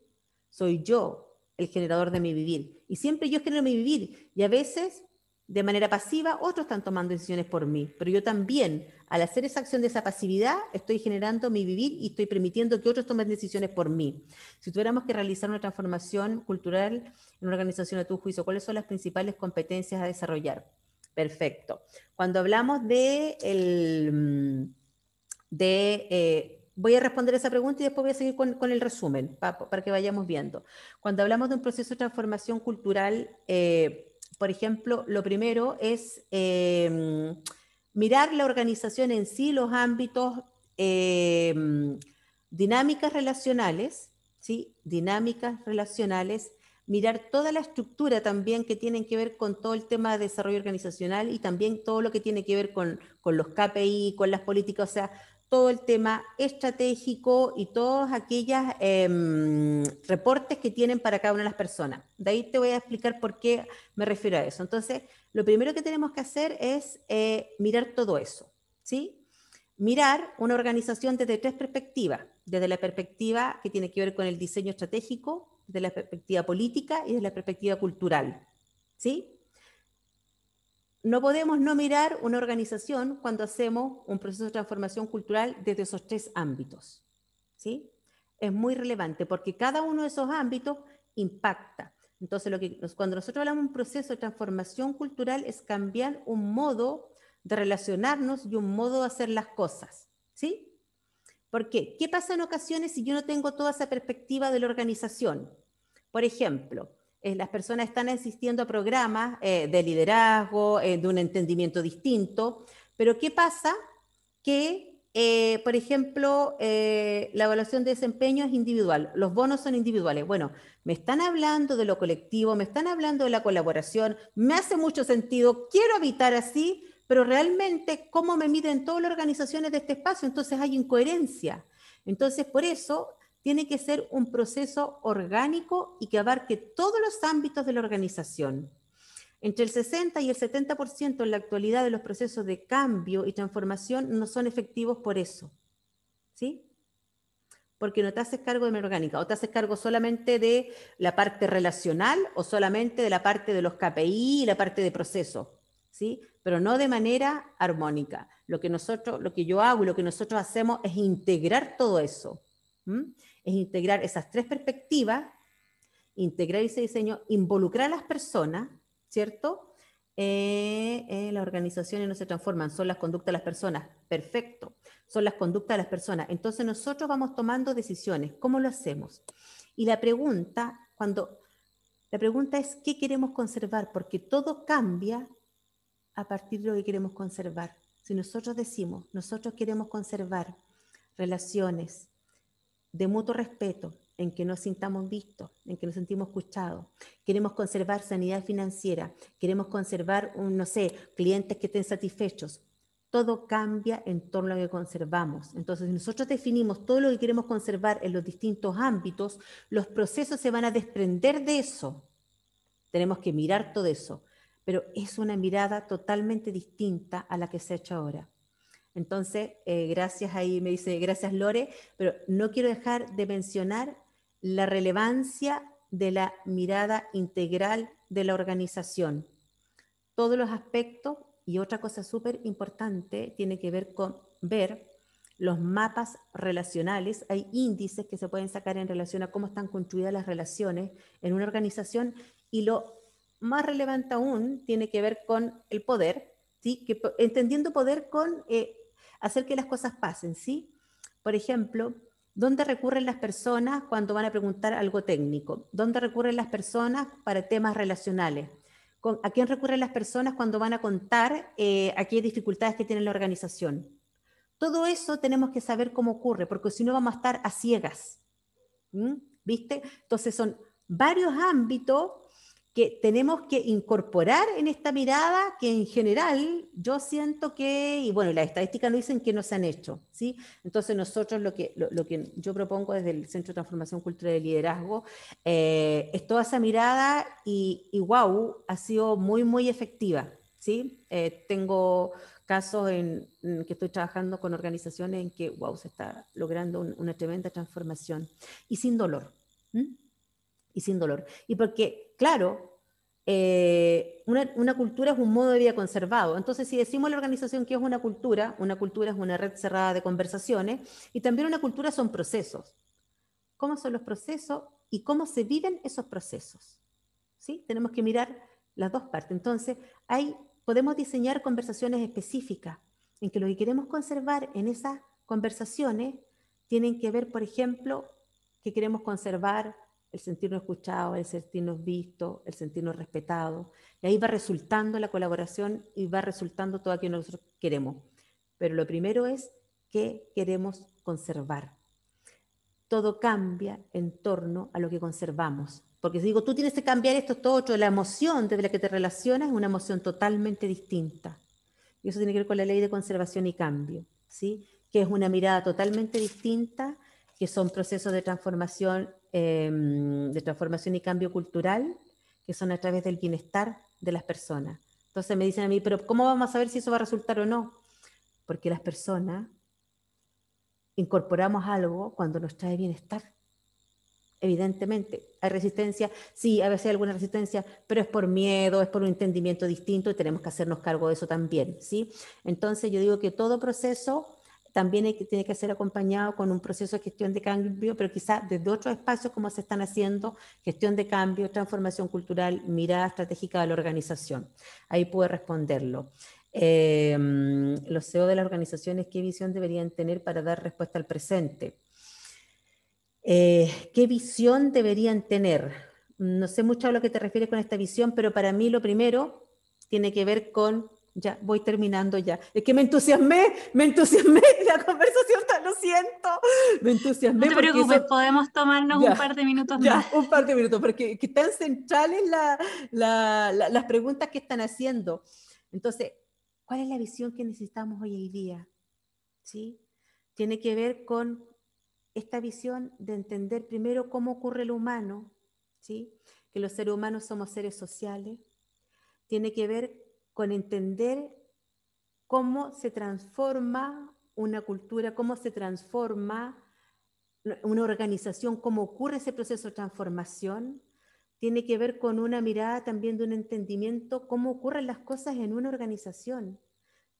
Soy yo el generador de mi vivir. Y siempre yo genero mi vivir. Y a veces, de manera pasiva, otros están tomando decisiones por mí. Pero yo también, al hacer esa acción de esa pasividad, estoy generando mi vivir y estoy permitiendo que otros tomen decisiones por mí. Si tuviéramos que realizar una transformación cultural en una organización a tu juicio, ¿cuáles son las principales competencias a desarrollar? Perfecto. Cuando hablamos de mm, de, eh, voy a responder esa pregunta y después voy a seguir con, el resumen para que vayamos viendo. Cuando hablamos de un proceso de transformación cultural, eh, por ejemplo, lo primero es eh, mm, mirar la organización en sí, los ámbitos, mm, dinámicas relacionales, ¿sí? dinámicas relacionales mirar toda la estructura también que tienen que ver con todo el tema de desarrollo organizacional y también todo lo que tiene que ver con, con los KPI, con las políticas, o sea, todo el tema estratégico y todos aquellos em, reportes que tienen para cada una de las personas. De ahí te voy a explicar por qué me refiero a eso. Entonces, lo primero que tenemos que hacer es eh, mirar todo eso, ¿sí? Mirar una organización desde tres perspectivas, desde la perspectiva que tiene que ver con el diseño estratégico, de la perspectiva política y de la perspectiva cultural. ¿Sí? No podemos no mirar una organización cuando hacemos un proceso de transformación cultural desde esos tres ámbitos. ¿Sí? Es muy relevante porque cada uno de esos ámbitos impacta. Entonces, cuando nosotros hablamos de un proceso de transformación cultural es cambiar un modo de relacionarnos y un modo de hacer las cosas. ¿Sí? ¿Por qué? ¿Qué pasa en ocasiones si yo no tengo toda esa perspectiva de la organización? Por ejemplo, eh, las personas están asistiendo a programas eh, de liderazgo, eh, de un entendimiento distinto, pero ¿qué pasa? Que, por ejemplo, la evaluación de desempeño es individual, los bonos son individuales. Bueno, me están hablando de lo colectivo, me están hablando de la colaboración, me hace mucho sentido, quiero habitar así, pero realmente cómo me miden todas las organizaciones de este espacio, entonces hay incoherencia. Entonces, por eso tiene que ser un proceso orgánico y que abarque todos los ámbitos de la organización. Entre el 60 y el 70% en la actualidad de los procesos de cambio y transformación no son efectivos por eso. ¿Sí? Porque no te haces cargo de la orgánica, o te haces cargo solamente de la parte relacional o solamente de la parte de los KPI y la parte de proceso. ¿Sí? Pero no de manera armónica. Lo que nosotros, lo que yo hago y lo que nosotros hacemos es integrar todo eso. ¿Mm? es integrar esas tres perspectivas, integrar ese diseño, involucrar a las personas, ¿cierto? Eh, eh, las organizaciones no se transforman, son las conductas de las personas, perfecto, son las conductas de las personas. Entonces nosotros vamos tomando decisiones, ¿cómo lo hacemos? Y la pregunta, cuando la pregunta es qué queremos conservar, porque todo cambia a partir de lo que queremos conservar. Si nosotros decimos, nosotros queremos conservar relaciones, de mutuo respeto, en que nos sintamos vistos, en que nos sentimos escuchados. Queremos conservar sanidad financiera, queremos conservar, un, no sé, clientes que estén satisfechos. Todo cambia en torno a lo que conservamos. Entonces, si nosotros definimos todo lo que queremos conservar en los distintos ámbitos, los procesos se van a desprender de eso. Tenemos que mirar todo eso, pero es una mirada totalmente distinta a la que se ha hecho ahora. Entonces, eh, gracias ahí, me dice, gracias Lore, pero no quiero dejar de mencionar la relevancia de la mirada integral de la organización. Todos los aspectos y otra cosa súper importante tiene que ver con ver los mapas relacionales. Hay índices que se pueden sacar en relación a cómo están construidas las relaciones en una organización y lo más relevante aún tiene que ver con el poder, ¿sí? que, entendiendo poder con eh, hacer que las cosas pasen, ¿sí? Por ejemplo, ¿dónde recurren las personas cuando van a preguntar algo técnico? ¿Dónde recurren las personas para temas relacionales? ¿A quién recurren las personas cuando van a contar eh, aquellas dificultades que tiene la organización? Todo eso tenemos que saber cómo ocurre, porque si no vamos a estar a ciegas. ¿Viste? Entonces son varios ámbitos que tenemos que incorporar en esta mirada que en general yo siento que, y bueno, las estadísticas lo dicen que no se han hecho, ¿sí? Entonces nosotros lo que, lo, que yo propongo desde el Centro de Transformación Cultural de Liderazgo eh, es toda esa mirada y, y, wow, ha sido muy, muy efectiva, ¿sí? Eh, tengo casos en, que estoy trabajando con organizaciones en que, wow, se está logrando una tremenda transformación y sin dolor. Y sin dolor. Y porque claro, eh, una, cultura es un modo de vida conservado. Entonces, si decimos a la organización que es una cultura, una cultura es una red cerrada de conversaciones y también una cultura son procesos. ¿Cómo son los procesos y cómo se viven esos procesos? ¿Sí? Tenemos que mirar las dos partes. Entonces, hay, podemos diseñar conversaciones específicas en que lo que queremos conservar en esas conversaciones tienen que ver, por ejemplo, que queremos conservar el sentirnos escuchados, el sentirnos vistos, el sentirnos respetados. Y ahí va resultando la colaboración y va resultando todo aquello que nosotros queremos. Pero lo primero es qué queremos conservar. Todo cambia en torno a lo que conservamos. Porque si digo, tú tienes que cambiar esto, todo otro, la emoción desde la que te relacionas es una emoción totalmente distinta. Y eso tiene que ver con la ley de conservación y cambio, ¿sí? que es una mirada totalmente distinta que son procesos de transformación, em, de transformación y cambio cultural, que son a través del bienestar de las personas. Entonces me dicen a mí, pero ¿cómo vamos a saber si eso va a resultar o no? Porque las personas incorporamos algo cuando nos trae bienestar. Evidentemente, hay resistencia, sí, a veces hay alguna resistencia, pero es por miedo, es por un entendimiento distinto y tenemos que hacernos cargo de eso también, ¿sí? Entonces yo digo que todo proceso también que, tiene que ser acompañado con un proceso de gestión de cambio, pero quizás desde otros espacios como se están haciendo, gestión de cambio, transformación cultural, mirada estratégica de la organización. Ahí puede responderlo. Em, los CEO de las organizaciones, ¿qué visión deberían tener para dar respuesta al presente? Eh, ¿Qué visión deberían tener? No sé mucho a lo que te refieres con esta visión, pero para mí lo primero tiene que ver con ya voy terminando ya. Es que me entusiasmé, me entusiasmé, la conversación lo siento, me entusiasmé. No te preocupes, podemos tomarnos un par de minutos más. Un par de minutos, porque están centrales las preguntas que están haciendo. Entonces, ¿cuál es la visión que necesitamos hoy en día? ¿Sí? Tiene que ver con esta visión de entender primero cómo ocurre el humano, ¿sí? que los seres humanos somos seres sociales, tiene que ver con entender cómo se transforma una cultura, cómo se transforma una organización, cómo ocurre ese proceso de transformación, tiene que ver con una mirada también de un entendimiento, cómo ocurren las cosas en una organización.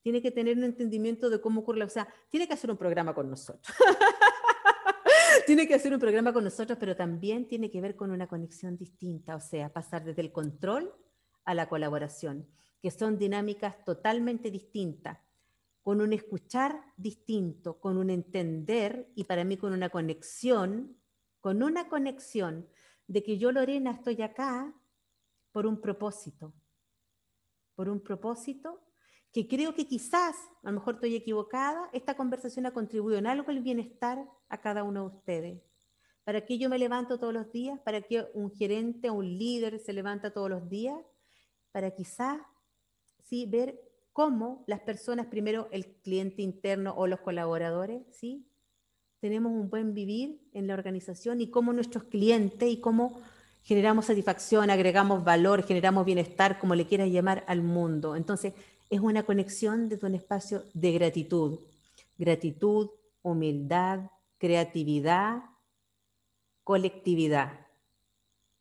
Tiene que tener un entendimiento de cómo ocurre, o sea, tiene que hacer un programa con nosotros. tiene que hacer un programa con nosotros, pero también tiene que ver con una conexión distinta, o sea, pasar desde el control a la colaboración que son dinámicas totalmente distintas, con un escuchar distinto, con un entender y para mí con una conexión, con una conexión de que yo, Lorena, estoy acá por un propósito, por un propósito que creo que quizás, a lo mejor estoy equivocada, esta conversación ha contribuido en algo al bienestar a cada uno de ustedes. ¿Para qué yo me levanto todos los días? ¿Para qué un gerente o un líder se levanta todos los días? Para quizás ver cómo las personas, primero el cliente interno o los colaboradores, ¿sí? tenemos un buen vivir en la organización y cómo nuestros clientes y cómo generamos satisfacción, agregamos valor, generamos bienestar, como le quieras llamar, al mundo. Entonces, es una conexión desde un espacio de gratitud. Gratitud, humildad, creatividad, colectividad.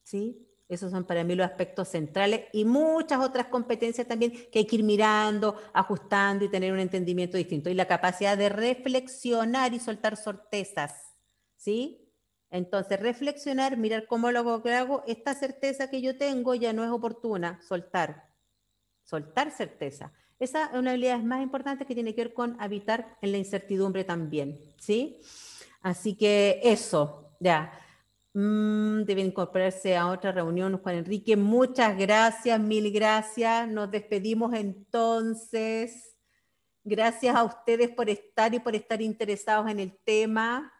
¿Sí? Esos son para mí los aspectos centrales y muchas otras competencias también que hay que ir mirando, ajustando y tener un entendimiento distinto. Y la capacidad de reflexionar y soltar sortezas, ¿sí? Entonces, reflexionar, mirar cómo lo hago, esta certeza que yo tengo ya no es oportuna, soltar, soltar certeza. Esa es una habilidad más importante que tiene que ver con habitar en la incertidumbre también, ¿sí? Así que eso, ya. Mm, deben incorporarse a otra reunión, Juan Enrique. Muchas gracias, mil gracias. Nos despedimos entonces. Gracias a ustedes por estar y por estar interesados en el tema.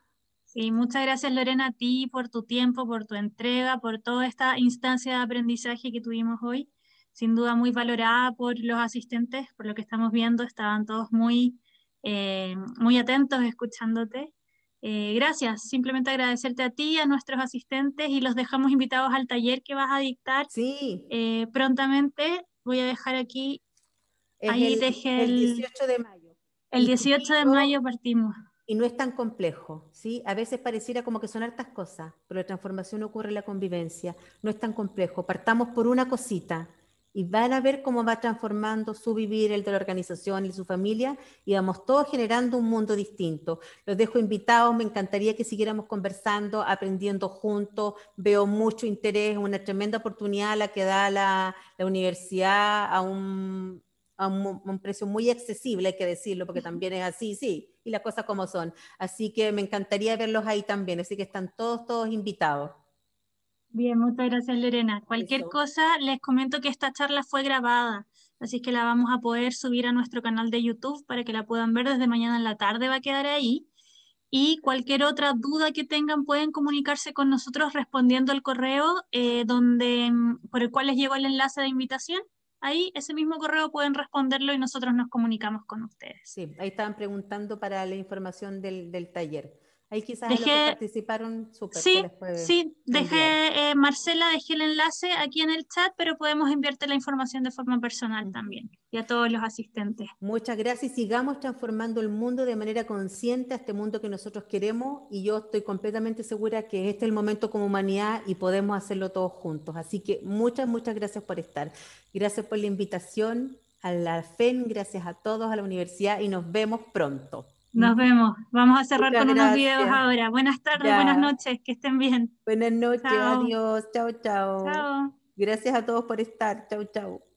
Sí, muchas gracias Lorena a ti por tu tiempo, por tu entrega, por toda esta instancia de aprendizaje que tuvimos hoy. Sin duda muy valorada por los asistentes, por lo que estamos viendo, estaban todos muy, eh, muy atentos escuchándote. Eh, gracias, simplemente agradecerte a ti, a nuestros asistentes y los dejamos invitados al taller que vas a dictar. Sí. Eh, prontamente voy a dejar aquí. ahí el, el, 18 de mayo. El 18 de mayo partimos. Y no es tan complejo, ¿sí? A veces pareciera como que son hartas cosas, pero la transformación ocurre en la convivencia. No es tan complejo. Partamos por una cosita, y van a ver cómo va transformando su vivir, el de la organización y su familia, y vamos todos generando un mundo distinto. Los dejo invitados, me encantaría que siguiéramos conversando, aprendiendo juntos, veo mucho interés, una tremenda oportunidad la que da la, universidad a un, precio muy accesible, hay que decirlo, porque también es así, sí, y las cosas como son. Así que me encantaría verlos ahí también, así que están todos, todos invitados. Bien, muchas gracias Lorena. Cualquier cosa, les comento que esta charla fue grabada, así que la vamos a poder subir a nuestro canal de YouTube para que la puedan ver desde mañana en la tarde, va a quedar ahí. Y cualquier otra duda que tengan pueden comunicarse con nosotros respondiendo al correo eh, donde, mm, por el cual les llegó el enlace de invitación. Ahí, ese mismo correo pueden responderlo y nosotros nos comunicamos con ustedes. Sí, ahí estaban preguntando para la información del, del taller. Ahí quizás dejé, que participaron Sí, sí, dejé, eh, Marcela, dejé el enlace aquí en el chat, pero podemos enviarte la información de forma personal también y a todos los asistentes. Muchas gracias. y Sigamos transformando el mundo de manera consciente a este mundo que nosotros queremos y yo estoy completamente segura que este es el momento como humanidad y podemos hacerlo todos juntos. Así que muchas, muchas gracias por estar. Gracias por la invitación a la FEN, gracias a todos, a la universidad y nos vemos pronto. Nos vemos. Vamos a cerrar con unos videos ahora. Buenas tardes, buenas noches, que estén bien. Buenas noches, adiós, chao. Chao. Gracias a todos por estar. Chao, chao.